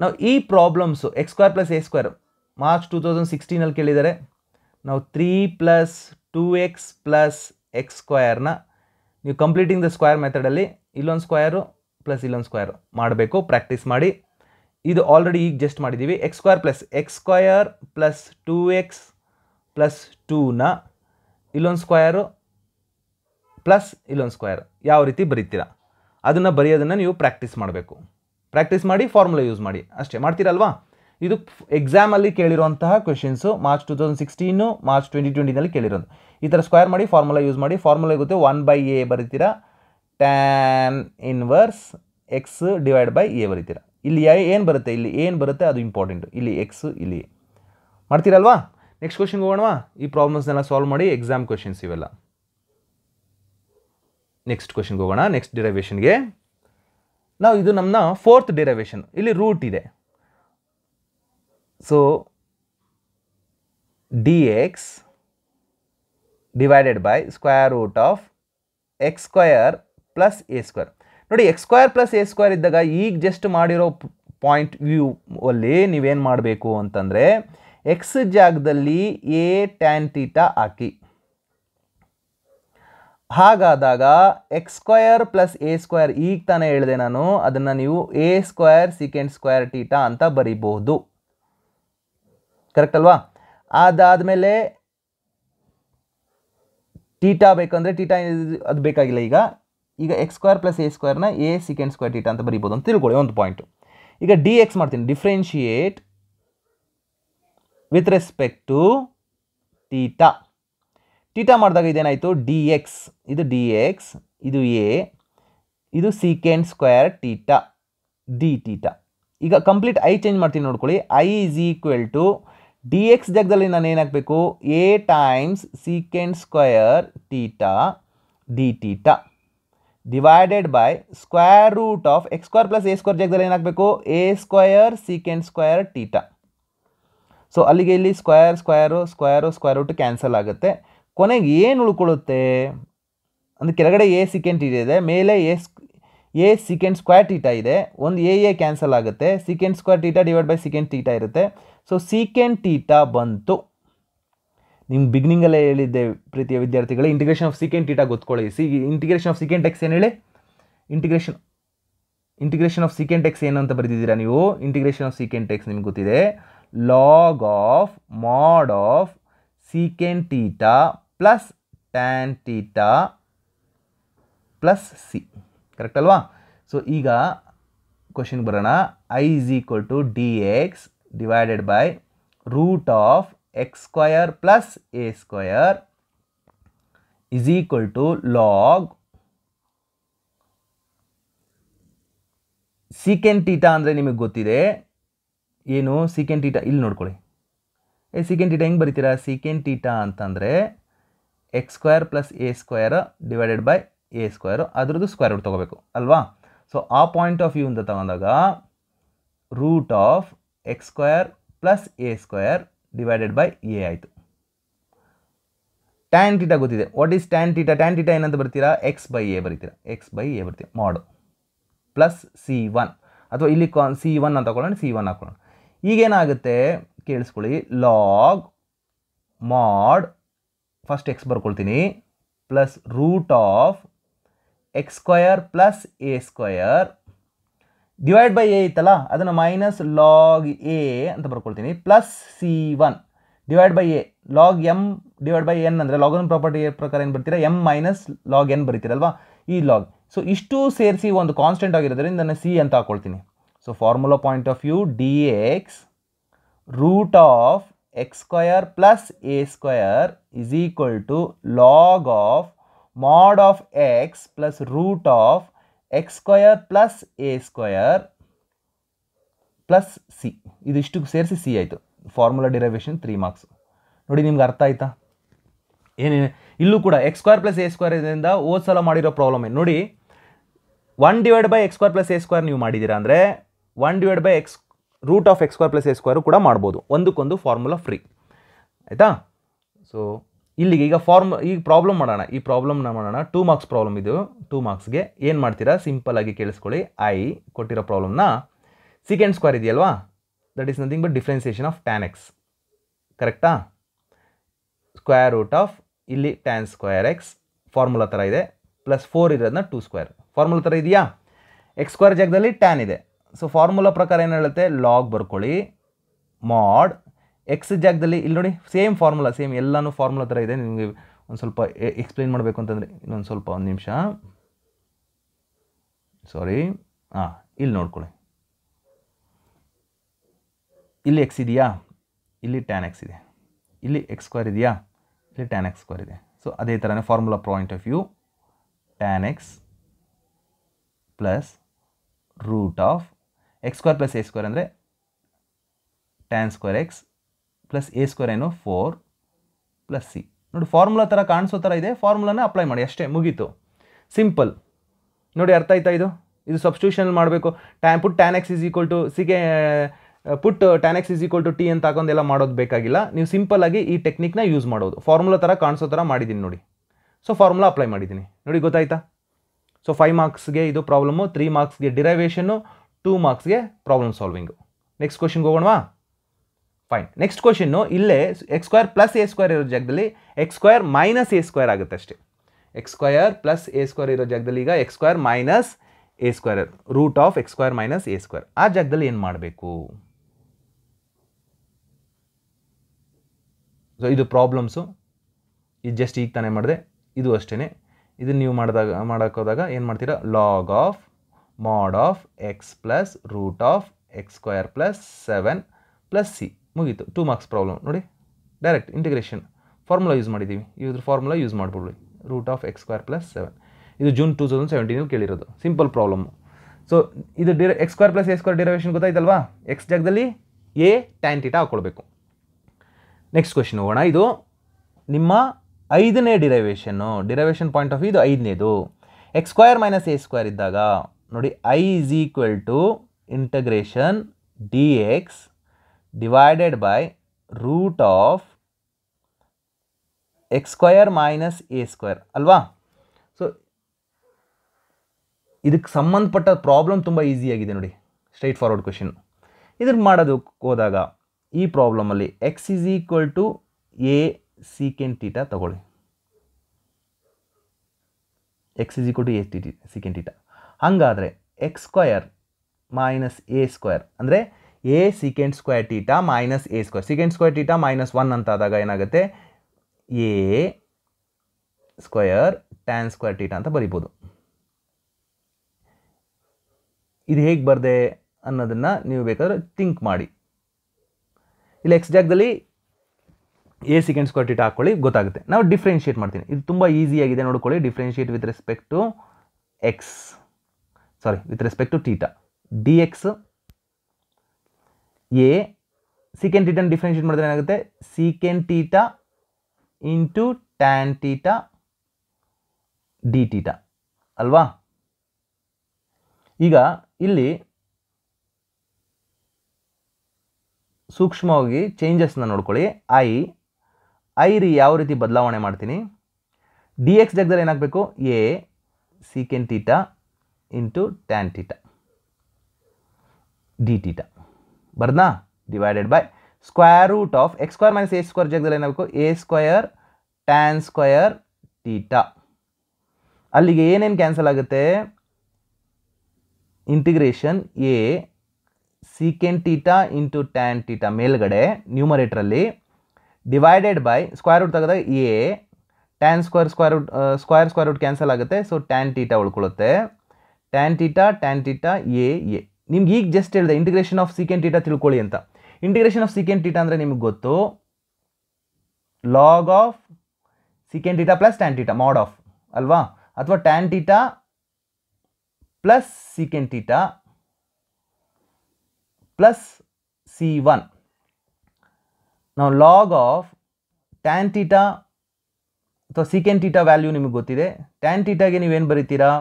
ನಾವು ಈ problems x square plus a square March two thousand ಸಿಕ್ಸ್ಟೀನಲ್ಲಿ ಕೇಳಿದ್ದಾರೆ ನಾವು three plus two x plus x ಸ್ಕ್ವಯರ್ನ ನೀವು ಕಂಪ್ಲೀಟಿಂಗ್ ದ ಸ್ಕ್ವೇರ್ ಮೆಥಡಲ್ಲಿ ಇಲ್ಲೊಂದು ಸ್ಕ್ವಯರು ಪ್ಲಸ್ ಇಲ್ಲೊಂದು ಸ್ಕ್ವಯರು ಮಾಡಬೇಕು ಪ್ರಾಕ್ಟೀಸ್ ಮಾಡಿ ಇದು ಆಲ್ರೆಡಿ ಈಗ ಜಸ್ಟ್ ಮಾಡಿದ್ದೀವಿ x square plus x square plus two x plus ಟೂನ ಇಲ್ಲೊಂದು ಸ್ಕ್ವಯರು ಪ್ಲಸ್ ಇಲ್ಲೊಂದು ಸ್ಕ್ವಯರ್ ಯಾವ ರೀತಿ ಬರೀತೀರಾ ಅದನ್ನು ಬರೆಯೋದನ್ನು ನೀವು ಪ್ರಾಕ್ಟೀಸ್ ಮಾಡಬೇಕು ಪ್ರಾಕ್ಟೀಸ್ ಮಾಡಿ ಫಾರ್ಮುಲಾ ಯೂಸ್ ಮಾಡಿ ಅಷ್ಟೇ ಮಾಡ್ತೀರಲ್ವಾ ಇದು ಎಕ್ಸಾಮಲ್ಲಿ ಕೇಳಿರುವಂತಹ questions March two thousand sixteen March twenty ಟ್ವೆಂಟಿನಲ್ಲಿ ಕೇಳಿರೋದು ಈ ಥರ ಸ್ಕ್ವೇರ್ ಮಾಡಿ ಫಾರ್ಮುಲಾ ಯೂಸ್ ಮಾಡಿ ಫಾರ್ಮುಲಾ ಗೊತ್ತೆ ಒನ್ ಬೈ ಎ ಬರೀತೀರಾ tan inverse x divide by a ಬರೀತೀರಾ ಇಲ್ಲಿ ಏನು ಬರುತ್ತೆ ಇಲ್ಲಿ ಏನು ಬರುತ್ತೆ ಅದು ಇಂಪಾರ್ಟೆಂಟು ಇಲ್ಲಿ ಎಕ್ಸ್ ಇಲ್ಲಿ ಮಾಡ್ತೀರಲ್ವಾ ನೆಕ್ಸ್ಟ್ ಕ್ವಶನ್ಗೆ ಹೋಗೋಣವಾ ಈ ಪ್ರಾಬ್ಲಮ್ಸ್ನೆಲ್ಲ ಸಾಲ್ವ್ ಮಾಡಿ ಎಕ್ಸಾಮ್ ಕ್ವೆಶನ್ಸ್ ಇವೆಲ್ಲ ನೆಕ್ಸ್ಟ್ ಕ್ವೆಶನ್ಗೆ ಹೋಗೋಣ ನೆಕ್ಸ್ಟ್ ಡಿರೈವೇಷನ್ಗೆ ನಾವು ಇದು ನಮ್ಮನ್ನ ಫೋರ್ತ್ ಡಿರೈವೇಷನ್ ಇಲ್ಲಿ ರೂಟ್ ಇದೆ so d x divided by square root of x square plus a square ನೋಡಿ x square plus a square ಇದ್ದಾಗ ಈಗ ಜಸ್ಟ್ ಮಾಡಿರೋ ಪಾಯಿಂಟ್ ವ್ಯೂ ಅಲ್ಲಿ ನೀವೇನು ಮಾಡಬೇಕು ಅಂತಂದರೆ ಎಕ್ಸ್ ಜಾಗದಲ್ಲಿ ಎ ಟ್ಯಾನ್ ತೀಟ ಹಾಕಿ ಹಾಗಾದಾಗ x square plus a square ಈಗ ತಾನೇ ಹೇಳಿದೆ ನಾನು ಅದನ್ನು ನೀವು a square secant square theta ಅಂತ ಬರಿಬಹುದು ಕರೆಕ್ಟ್ ಅಲ್ವಾ ಅದಾದಮೇಲೆ ಟೀಟಾ ಬೇಕಂದರೆ ಟೀಟಾ ಅದು ಬೇಕಾಗಿಲ್ಲ ಈಗ ಈಗ ಎಕ್ಸ್ ಸ್ಕ್ವೇರ್ ಪ್ಲಸ್ ಎ ಸ್ಕ್ವೇರ್ನ ಎ ಸೆಕೆಂಡ್ ಸ್ಕ್ವೇರ್ ಟೀಟಾ ಅಂತ ಬರಿಬೋದು ಅಂತ ತಿಳ್ಕೊಳ್ಳಿ ಒಂದು ಪಾಯಿಂಟು ಈಗ ಡಿ ಎಕ್ಸ್ ಮಾಡ್ತೀನಿ differentiate with respect to theta theta ಮಾಡಿದಾಗ ಇದೇನಾಯಿತು ಡಿ ಎಕ್ಸ್ ಇದು ಡಿ ಎಕ್ಸ್ ಇದು ಎ ಇದು secant square theta d theta ಈಗ ಕಂಪ್ಲೀಟ್ ಐ ಚೇಂಜ್ ಮಾಡ್ತೀನಿ ನೋಡ್ಕೊಳ್ಳಿ I is equal to d x ಜಾಗದಲ್ಲಿ ನಾನು ಏನಾಗಬೇಕು a times secant square theta d theta divided by square root of x square plus a square ಜಾಗದಲ್ಲಿ ಏನಾಗಬೇಕು a square secant square theta so ಅಲ್ಲಿಗೆ ಇಲ್ಲಿ square square square square root cancel ಆಗುತ್ತೆ ಕೊನೆಗೆ ಏನು ಉಳ್ಕೊಳ್ಳುತ್ತೆ ಅಂದರೆ ಕೆಳಗಡೆ ಎ ಸಿಕೆಂಡ್ ಇದೆ ಮೇಲೆ a a secant square theta ಇದೆ ಒಂದು ಎ ಎ ಕ್ಯಾನ್ಸಲ್ ಆಗುತ್ತೆ secant square theta divide by secant theta ಇರುತ್ತೆ ಸೊ ಸಿಕೆಂಡ್ ಟೀಟಾ ಬಂತು ನಿಮ್ಗೆ ಬಿಗ್ನಿಂಗಲ್ಲೇ ಹೇಳಿದ್ದೆ ಪ್ರೀತಿಯ ವಿದ್ಯಾರ್ಥಿಗಳು ಇಂಟಿಗ್ರೇಷನ್ ಆಫ್ ಸಿಕೆಂಡ್ ಟೀಟಾ ಗೊತ್ಕೊಳ್ಳಿ see integration of secant x ಏನು ಹೇಳಿ integration integration of secant x ಏನು ಅಂತ ಬರೆದಿದ್ದೀರಾ ನೀವು ಇಂಟಿಗ್ರೇಷನ್ ಆಫ್ ಸಿಕೆಂಡ್ ಎಕ್ಸ್ ನಿಮ್ಗೆ ಗೊತ್ತಿದೆ log of mod of secant theta plus tan theta plus c correct ಅಲ್ವಾ ಸೊ ಈಗ ಕ್ವಶನ್ಗೆ ಬರೋಣ I is equal to d x divided by root of x square plus a square is equal to log secant theta ಅಂದರೆ ನಿಮಗೆ ಗೊತ್ತಿದೆ ಏನು secant theta ಇಲ್ಲಿ ನೋಡ್ಕೊಳ್ಳಿ ಎ ಸಿಕೆನ್ ಟೀಟಾ ಹೆಂಗೆ ಬರಿತೀರಾ ಸಿಕೆನ್ ಟೀಟಾ ಅಂತಂದರೆ x square plus a square divided by a square ಅದ್ರದ್ದು ಸ್ಕ್ವೇರ್ ರೂಟ್ ತೊಗೋಬೇಕು ಅಲ್ವಾ ಸೊ ಆ ಪಾಯಿಂಟ್ ಆಫ್ ವ್ಯೂ ಅಂತ ತಗೊಂಡಾಗ root of x square plus a square divided by a ಆಯಿತು ಟ್ಯಾನ್ ಟೀಟಾ ಗೊತ್ತಿದೆ what is tan theta tan theta ಏನಂತ ಬರ್ತೀರಾ ಎಕ್ಸ್ ಬೈ ಎ ಬರ್ತೀರಾ ಎಕ್ಸ್ ಬೈ ಎ ಬರ್ತೀರ ಮಾಡು ಪ್ಲಸ್ ಸಿ ಒನ್ ಅಥವಾ ಇಲ್ಲಿ ಕಾನ್ ಸಿ ಒನ್ ಅಂತ ತಗೊಳ್ಳೋಣ ಸಿ ಒನ್ ಹಾಕೊಳ್ಳೋಣ ಈಗೇನಾಗುತ್ತೆ ಕೇಳಿಸ್ಕೊಳ್ಳಿ ಲಾಗ್ ಮಾಡ್ ಫಸ್ಟ್ ಎಕ್ಸ್ ಬರ್ಕೊಳ್ತೀನಿ plus root of x square plus a square divide by a ಇತ್ತಲ್ಲ ಅದನ್ನು ಮೈನಸ್ ಲಾಗ್ ಎ ಅಂತ ಬರ್ಕೊಳ್ತೀನಿ plus c one divide by a log m divide by n ಅಂದರೆ ಲಾಗನ್ property ಪ್ರಕಾರ ಏನು ಬರ್ತೀರಾ ಎಮ್ ಮೈನಸ್ ಲಾಗ್ ಎನ್ ಬರೀತೀರಲ್ವಾ ಈ ಲಾಗ್ ಸೊ ಇಷ್ಟು ಸೇರಿಸಿ ಒಂದು ಕಾನ್ಸ್ಟೆಂಟ್ ಆಗಿರೋದ್ರಿಂದ ನಾನು ಸಿ ಅಂತ ಹಾಕ್ಕೊಳ್ತೀನಿ so formula point of view d x root of x plus a a square is equal to log of mod of x plus root of x square plus plus c ಇದಿಷ್ಟು ಸೇರಿಸಿ C ಆಯಿತು formula derivation three marks ನೋಡಿ ನಿಮ್ಗೆ ಅರ್ಥ ಆಯ್ತಾ ಏನೇನು ಇಲ್ಲೂ ಕೂಡ x square plus a square ಇದರಿಂದ ಹೋದ ಸಲ ಮಾಡಿರೋ ಪ್ರಾಬ್ಲಮ್ ಏನು ನೋಡಿ one divide by x plus a square ನೀವು ಮಾಡಿದ್ದೀರಾ ಅಂದರೆ one divide by x root of x square plus a square ಕೂಡ ಮಾಡ್ಬೋದು ಒಂದಕ್ಕೊಂದು ಫಾರ್ಮುಲಾ ಫ್ರೀ ಆಯಿತಾ ಸೊ ಇಲ್ಲಿಗೆ ಈಗ ಫಾರ್ಮ್ ಈಗ ಪ್ರಾಬ್ಲಮ್ ಮಾಡೋಣ ಈ ಪ್ರಾಬ್ಲಮ್ನ ಮಾಡೋಣ ಟೂ ಮಾರ್ಕ್ಸ್ ಪ್ರಾಬ್ಲಮ್ ಇದು ಟೂ ಮಾರ್ಕ್ಸ್ಗೆ ಏನು ಮಾಡ್ತೀರಾ ಸಿಂಪಲ್ ಕೇಳಿಸ್ಕೊಳ್ಳಿ ಐ ಕೊಟ್ಟಿರೋ ಪ್ರಾಬ್ಲಮ್ನ ಸೆಕೆಂಡ್ ಸ್ಕ್ವೇರ್ ಇದೆಯಲ್ವಾ that is nothing but differentiation of tan x ಕರೆಕ್ಟಾ ಸ್ಕ್ವೇರ್ ರೂಟ್ ಆಫ್ ಇಲ್ಲಿ ಟ್ಯಾನ್ ಸ್ಕ್ವೇರ್ ಎಕ್ಸ್ ಫಾರ್ಮುಲಾ ಥರ ಇದೆ ಪ್ಲಸ್ ಫೋರ್ ಇರೋದನ್ನ ಟೂ ಸ್ಕ್ವೇರ್ ಫಾರ್ಮುಲಾ ಥರ ಇದೆಯಾ ಎಕ್ಸ್ ಸ್ಕ್ವೇರ್ ಜಾಗದಲ್ಲಿ ಟ್ಯಾನ್ ಇದೆ ಸೊ ಫಾರ್ಮುಲಾ ಪ್ರಕಾರ ಏನು ಹೇಳುತ್ತೆ ಲಾಗ್ ಬರ್ಕೊಳ್ಳಿ ಮಾಡ್ ಎಕ್ಸ್ ಜಾಗದಲ್ಲಿ ಇಲ್ಲಿ ನೋಡಿ ಸೇಮ್ ಫಾರ್ಮುಲಾ ಸೇಮ್ ಎಲ್ಲನೂ ಫಾರ್ಮುಲಾ ಥರ ಇದೆ ನಿಮಗೆ ಒಂದು ಸ್ವಲ್ಪ ಎಕ್ಸ್ಪ್ಲೈನ್ ಮಾಡಬೇಕು ಅಂತಂದರೆ ಇನ್ನೊಂದು ಸ್ವಲ್ಪ ಒಂದು ನಿಮಿಷ ಸಾರಿ ಹಾಂ ಇಲ್ಲಿ ನೋಡ್ಕೊಳ್ಳಿ ಇಲ್ಲಿ ಎಕ್ಸ್ ಇದೆಯಾ ಇಲ್ಲಿ ಟ್ಯಾನ್ ಎಕ್ಸ್ ಇದೆ ಇಲ್ಲಿ ಎಕ್ಸ್ ಸ್ಕ್ವೇರ್ ಇದೆಯಾ ಇಲ್ಲಿ ಟ್ಯಾನ್ ಎಕ್ಸ್ ಸ್ಕ್ವೇರ್ ಇದೆ ಸೊ ಅದೇ ಥರನೇ formula point of view tan x plus root of x square plus a square ಅಂದರೆ tan square x plus a square ಏನು ಫೋರ್ ಪ್ಲಸ್ ಸಿ ನೋಡಿ ಫಾರ್ಮುಲಾ ಥರ ಕಾಣಿಸೋ ಥರ ಇದೆ ಫಾರ್ಮುಲಾನ ಅಪ್ಲೈ ಮಾಡಿ ಅಷ್ಟೇ ಮುಗೀತು ಸಿಂಪಲ್ ನೋಡಿ ಅರ್ಥ ಆಯ್ತಾ ಇದು ಇದು ಸಬ್ಸ್ಟ್ಯೂಷನ್ ಮಾಡಬೇಕು tan put tan x is equal to ಸಿಗೆ put tan x is equal to t ಅಂತ ಹಾಕೊಂಡೆಲ್ಲ ಮಾಡೋದು ಬೇಕಾಗಿಲ್ಲ ನೀವು ಸಿಂಪಲ್ ಆಗಿ ಈ ಟೆಕ್ನಿಕ್ನ ಯೂಸ್ ಮಾಡೋದು ಫಾರ್ಮುಲಾ ಥರ ಕಾಣಿಸೋ ಥರ ಮಾಡಿದ್ದೀನಿ ನೋಡಿ ಸೊ ಫಾರ್ಮುಲಾ ಅಪ್ಲೈ ಮಾಡಿದ್ದೀನಿ ನೋಡಿ ಗೊತ್ತಾಯ್ತಾ ಸೊ ಫೈವ್ ಮಾರ್ಕ್ಸ್ಗೆ ಇದು ಪ್ರಾಬ್ಲಮ್ಮು ತ್ರೀ ಮಾರ್ಕ್ಸ್ಗೆ ಡಿರೈವೇಷನು ಟೂ ಮಾರ್ಕ್ಸ್ಗೆ ಪ್ರಾಬ್ಲಮ್ ಸಾಲ್ವಿಂಗು ನೆಕ್ಸ್ಟ್ ಕ್ವಶನ್ಗೆ ಹೋಗೋಣವಾ ಫೈನ್ ನೆಕ್ಸ್ಟ್ ಕ್ವಶನ್ನು ಇಲ್ಲೇ x square plus a square ಇರೋ ಜಾಗದಲ್ಲಿ x square minus a square ಆಗುತ್ತೆ ಅಷ್ಟೇ x square plus a square ಇರೋ ಜಾಗದಲ್ಲಿ ಈಗ x square minus a square root of x square minus a square ಆ ಜಾಗದಲ್ಲಿ ಏನು ಮಾಡಬೇಕು ಸೊ ಇದು ಪ್ರಾಬ್ಲಮ್ಸು ಇದು ಜಸ್ಟ್ ಈಗ ತಾನೇ ಮಾಡಿದೆ ಇದು ಅಷ್ಟೇ ಇದನ್ನು ನೀವು ಮಾಡಿದಾಗ ಮಾಡೋಕ್ಕೋದಾಗ ಏನು ಮಾಡ್ತೀರಾ log of mod of x plus root of x square plus seven plus c ಮುಗೀತು ಟೂ ಮಾರ್ಕ್ಸ್ ಪ್ರಾಬ್ಲಮ್ ನೋಡಿ ಡೈರೆಕ್ಟ್ ಇಂಟಿಗ್ರೇಷನ್ ಫಾರ್ಮುಲಾ ಯೂಸ್ ಮಾಡಿದ್ದೀವಿ ಇವ್ರ ಫಾರ್ಮುಲಾ ಯೂಸ್ ಮಾಡ್ಬಿಡ್ಲಿ root of x square plus seven ಇದು ಜೂನ್ ಟೂ ತೌಸಂಡ್ ಸೆವೆಂಟೀನಲ್ಲಿ ಕೇಳಿರೋದು simple problem so ಇದು ಡಿರ x square plus a square derivation ಗೊತ್ತಾಯ್ತಲ್ವಾ ಎಕ್ಸ್ ಜಾಗದಲ್ಲಿ ಎ ಟ್ಯಾನ್ ಟೀಟಾ ಹಾಕ್ಕೊಳ್ಬೇಕು ನೆಕ್ಸ್ಟ್ ಕ್ವೆಶನ್ ಹೋಗೋಣ ಇದು ನಿಮ್ಮ ಐದನೇ derivation derivation point of view ಇದು ಐದನೇದು x square minus a square ಇದ್ದಾಗ ನೋಡಿ I is equal to integration d x divided by root of x square minus a square ಅಲ್ವಾ ಸೊ ಇದಕ್ಕೆ ಸಂಬಂಧಪಟ್ಟ ಪ್ರಾಬ್ಲಮ್ ತುಂಬ ಈಸಿಯಾಗಿದೆ ನೋಡಿ ಸ್ಟ್ರೈಟ್ ಫಾರ್ವರ್ಡ್ ಕ್ವೆಶನ್ ಇದಕ್ಕೆ ಮಾಡೋದಕ್ಕೆ ಹೋದಾಗ ಈ ಪ್ರಾಬ್ಲಮಲ್ಲಿ x is equal to a secant theta ತಗೊಳ್ಳಿ x is equal to a t t theta ಹಾಗಾದರೆ x square minus a square ಅಂದರೆ a secant square theta minus a square secant square theta minus one ಅಂತಾದಾಗ ಏನಾಗುತ್ತೆ a square tan square theta ಅಂತ ಬರಿಬೋದು ಇದು ಹೇಗೆ ಬರದೆ ಅನ್ನೋದನ್ನು ನೀವು ಬೇಕಾದ್ರೆ ಥಿಂಕ್ ಮಾಡಿ ಇಲ್ಲಿ ಎಕ್ಸ್ ಜಾಗದಲ್ಲಿ ಎ ಸೆಕೆಂಡ್ ಸ್ಕ್ವಯರ್ ಟೀಟಾ ಹಾಕ್ಕೊಳ್ಳಿ ಗೊತ್ತಾಗುತ್ತೆ ನಾವು ಡಿಫ್ರೆನ್ಷಿಯೇಟ್ ಮಾಡ್ತೀನಿ ಇದು ತುಂಬ ಈಸಿಯಾಗಿದೆ ನೋಡ್ಕೊಳ್ಳಿ differentiate with respect to x sorry with respect to theta d x a secant theta differentiate ಮಾಡಿದ್ರೆ ಏನಾಗುತ್ತೆ secant theta into tan theta d theta ಅಲ್ವಾ ಈಗ ಇಲ್ಲಿ ಸೂಕ್ಷ್ಮವಾಗಿ ಚೇಂಜಸ್ನ ನೋಡ್ಕೊಳ್ಳಿ ಐ ಐ ರೀ ಯಾವ ರೀತಿ ಬದಲಾವಣೆ ಮಾಡ್ತೀನಿ ಡಿ ಎಕ್ಸ್ ಜಾಗದಲ್ಲಿ ಏನಾಗಬೇಕು a secant theta into tan theta d theta ಬರ್ದಾ divided by square root of x square minus a square ಜಾಗದಲ್ಲಿ ಏನಾಗಬೇಕು a square tan square theta ಅಲ್ಲಿಗೆ ಏನೇನು ಕ್ಯಾನ್ಸಲ್ ಆಗುತ್ತೆ integration a secant theta into tan theta ಮೇಲ್ಗಡೆ ನ್ಯೂಮರೇಟ್ರಲ್ಲಿ divided by square root ತೆಗೆದಾಗ a tan square square root square square root cancel ಆಗುತ್ತೆ so tan theta ಉಳ್ಕೊಳ್ಳುತ್ತೆ tan theta tan theta a a ನಿಮ್ಗೆ ಈಗ ಜಸ್ಟ್ ಹೇಳಿದೆ integration of secant theta ತಿಳ್ಕೊಳ್ಳಿ ಅಂತ ಇಂಟಿಗ್ರೇಷನ್ ಆಫ್ ಸಿಕೆಂಡ್ ಟೀಟಾ ಅಂದರೆ ನಿಮ್ಗೆ ಗೊತ್ತು log of secant theta plus tan theta mod of ಅಲ್ವಾ ಅಥವಾ tan theta plus secant theta plus c one ನಾವು ಲಾಗ್ ಆಫ್ ಟ್ಯಾನ್ ಟೀಟಾ ಅಥವಾ ಸಿಕೆನ್ ಟೀಟಾ ವ್ಯಾಲ್ಯೂ ನಿಮಗೆ ಗೊತ್ತಿದೆ ಟ್ಯಾನ್ ಟೀಟಾಗೆ ನೀವೇನು ಬರೀತೀರಾ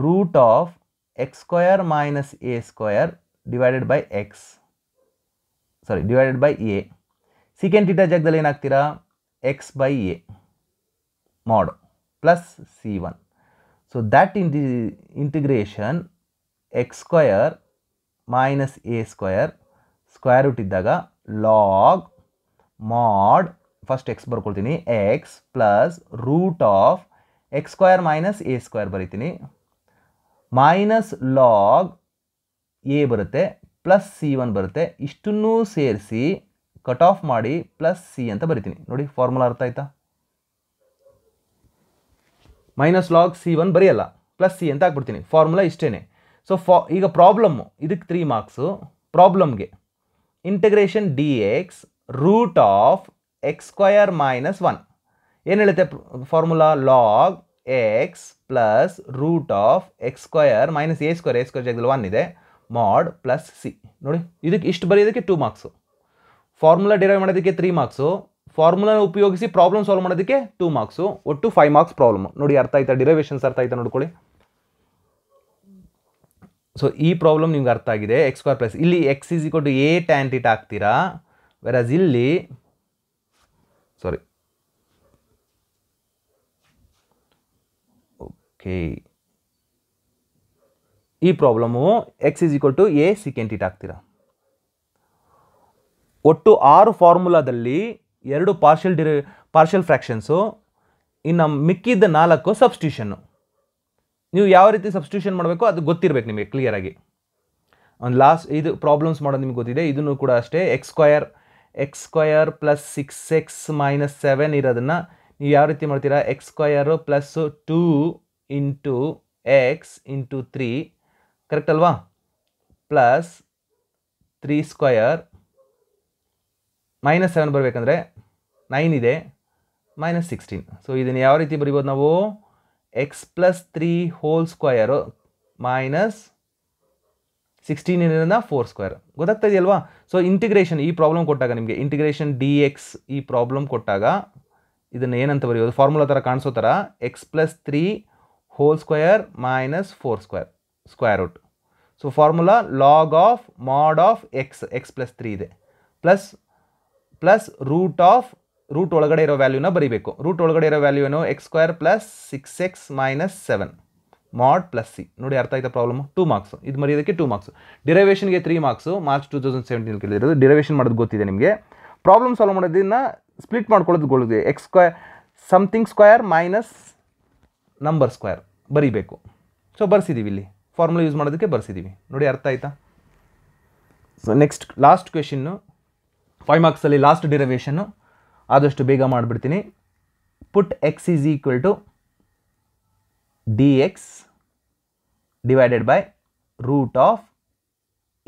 root of x minus a a divided by x sorry divided by a secant theta ಜಾಗದಲ್ಲಿ ಏನಾಗ್ತೀರಾ x by a mod plus c one so that in the integration x square minus a square square root ಇದ್ದಾಗ log mod first x ಬರ್ಕೊಳ್ತೀನಿ x plus root of x square minus a square ಬರಿತೀನಿ minus log a ಬರುತ್ತೆ plus c one ಬರುತ್ತೆ ಇಷ್ಟನ್ನೂ ಸೇರಿಸಿ cut off ಮಾಡಿ plus c ಅಂತ ಬರಿತೀನಿ ನೋಡಿ ಫಾರ್ಮುಲಾ ಅರ್ಥ ಆಯ್ತಾ ಮೈನಸ್ ಲಾಗ್ ಸಿ ಒನ್ ಬರೆಯಲ್ಲ ಪ್ಲಸ್ ಸಿ ಅಂತ ಹಾಕ್ಬಿಡ್ತೀನಿ ಫಾರ್ಮುಲಾ ಇಷ್ಟೇ ಸೊ ಫಾ ಈಗ ಪ್ರಾಬ್ಲಮ್ಮು ಇದಕ್ಕೆ ತ್ರೀ ಮಾರ್ಕ್ಸು ಪ್ರಾಬ್ಲಮ್ಗೆ integration d x root of x square minus one ಏನು ಹೇಳುತ್ತೆ formula log x plus root of x square minus a square a square ಜಾಗದಲ್ಲಿ ಒನ್ ಇದೆ ಮಾಡ್ ಪ್ಲಸ್ ಸಿ ನೋಡಿ ಇದಕ್ಕೆ ಇಷ್ಟು ಬರೆಯೋದಕ್ಕೆ ಟೂ ಮಾರ್ಕ್ಸು ಫಾರ್ಮುಲಾ ಡಿರೈವ್ ಮಾಡೋದಕ್ಕೆ ತ್ರೀ ಮಾರ್ಕ್ಸು ಫಾರ್ಮುಲಾನ ಉಪಯೋಗಿಸಿ ಪ್ರಾಬ್ಲಮ್ ಸಾಲ್ವ್ ಮಾಡೋದಕ್ಕೆ ಟೂ ಮಾರ್ಕ್ಸು ಒಟ್ಟು ಫೈವ್ ಮಾರ್ಕ್ಸ್ ಪ್ರಾಬ್ಲಮ್ ನೋಡಿ ಅರ್ಥ ಆಯ್ತಾ ಡಿರೈವೇಷನ್ಸ್ ಅರ್ಥ ಆಯ್ತಾ ನೋಡ್ಕೊಳ್ಳಿ ಸೊ ಈ ಪ್ರಾಬ್ಲಮ್ ನಿಮ್ಗೆ ಅರ್ಥ ಆಗಿದೆ ಎಕ್ಸ್ ಸ್ಕ್ವೇರ್ ಪ್ಲಸ್ ಇಲ್ಲಿ x is equal to a tan theta ಹಾಕ್ತೀರಾ ವೆರಾಸ್ ಇಲ್ಲಿ ಓಕೆ ಈ problem x is equal to a secant ಆಗ್ತೀರಾ ಒಟ್ಟು ಆರು ಫಾರ್ಮುಲಾದಲ್ಲಿ ಎರಡು ಪಾರ್ಷಿಯಲ್ ಡಿರೈ ಪಾರ್ಷಿಯಲ್ ಫ್ರ್ಯಾಕ್ಷನ್ಸು ಇನ್ನು ಮಿಕ್ಕಿದ್ದ ನಾಲ್ಕು ಸಬ್ಸ್ಟ್ಯೂಷನ್ನು ನೀವು ಯಾವ ರೀತಿ ಸಬ್ಸ್ಟ್ಯೂಷನ್ ಮಾಡಬೇಕು ಅದು ಗೊತ್ತಿರಬೇಕು ನಿಮಗೆ ಕ್ಲಿಯರಾಗಿ ಒಂದು ಲಾಸ್ಟ್ ಇದು ಪ್ರಾಬ್ಲಮ್ಸ್ ಮಾಡೋದು ನಿಮ್ಗೆ ಗೊತ್ತಿದೆ ಇದನ್ನು ಕೂಡ ಅಷ್ಟೇ x square x square plus six x minus seven ಇರೋದನ್ನು ನೀವು ಯಾವ ರೀತಿ ಮಾಡ್ತೀರಾ x square plus two into x into three correct ಅಲ್ವಾ plus three square minus seven ಬರಬೇಕಂದ್ರೆ ನೈನ್ ಇದೆ ಮೈನಸ್ ಸಿಕ್ಸ್ಟೀನ್ ಸೊ ಇದನ್ನು ಯಾವ ರೀತಿ ಬರಿಬೋದು ನಾವು x plus three whole square minus sixteen ಇರೋದ್ರಿಂದ ಫೋರ್ ಸ್ಕ್ವಯರ್ ಗೊತ್ತಾಗ್ತಾ ಇದೆಯಲ್ವಾ ಸೊ ಇಂಟಿಗ್ರೇಷನ್ ಈ ಪ್ರಾಬ್ಲಮ್ ಕೊಟ್ಟಾಗ ನಿಮಗೆ ಇಂಟಿಗ್ರೇಷನ್ ಡಿ ಎಕ್ಸ್ ಈ ಪ್ರಾಬ್ಲಮ್ ಕೊಟ್ಟಾಗ ಇದನ್ನು ಏನಂತ ಬರೆಯೋದು ಫಾರ್ಮುಲಾ ಥರ ಕಾಣಿಸೋ ಥರ x plus three whole square minus four square square root. So formula log of mod of x x plus three ಇದೆ plus plus root of root ಒಳಗಡೆ ಇರೋ ವ್ಯಾಲ್ಯೂನ ಬರೀಬೇಕು ರೂಟ್ ಒಳಗಡೆ ಇರೋ ವ್ಯಾಲ್ಯೂ ಏನು x square plus six x minus seven mod plus c ನೋಡಿ ಅರ್ಥ ಆಯ್ತಾ ಪ್ರಾಬ್ಲಮ್ ಟೂ ಮಾರ್ಕ್ಸು ಇದು ಮರೆಯೋದಕ್ಕೆ ಟೂ ಮಾರ್ಕ್ಸು ಡಿರೈವೇಷನ್ಗೆ three marks March two thousand seventeen ಕೇಳಿರೋದು ಡಿರೈವೇಷನ್ ಮಾಡೋದು ಗೊತ್ತಿದೆ ನಿಮಗೆ ಪ್ರಾಬ್ಲಮ್ ಸಾಲ್ವ್ ಮಾಡೋದನ್ನ ಸ್ಪ್ಲಿಟ್ ಮಾಡ್ಕೊಳ್ಳೋದು ಗೊತ್ತಿದೆ x square something square minus number square ಬರೀಬೇಕು ಸೊ ಬರ್ಸಿದ್ದೀವಿ ಇಲ್ಲಿ ಫಾರ್ಮುಲಾ ಯೂಸ್ ಮಾಡೋದಕ್ಕೆ ಬರ್ಸಿದ್ದೀವಿ ನೋಡಿ ಅರ್ಥ ಆಯಿತಾ so next last question five ಮಾರ್ಕ್ಸಲ್ಲಿ ಲಾಸ್ಟ್ ಡಿರವೇಷನ್ನು ಆದಷ್ಟು ಬೇಗ ಮಾಡಿಬಿಡ್ತೀನಿ put x is equal to d x divided by root of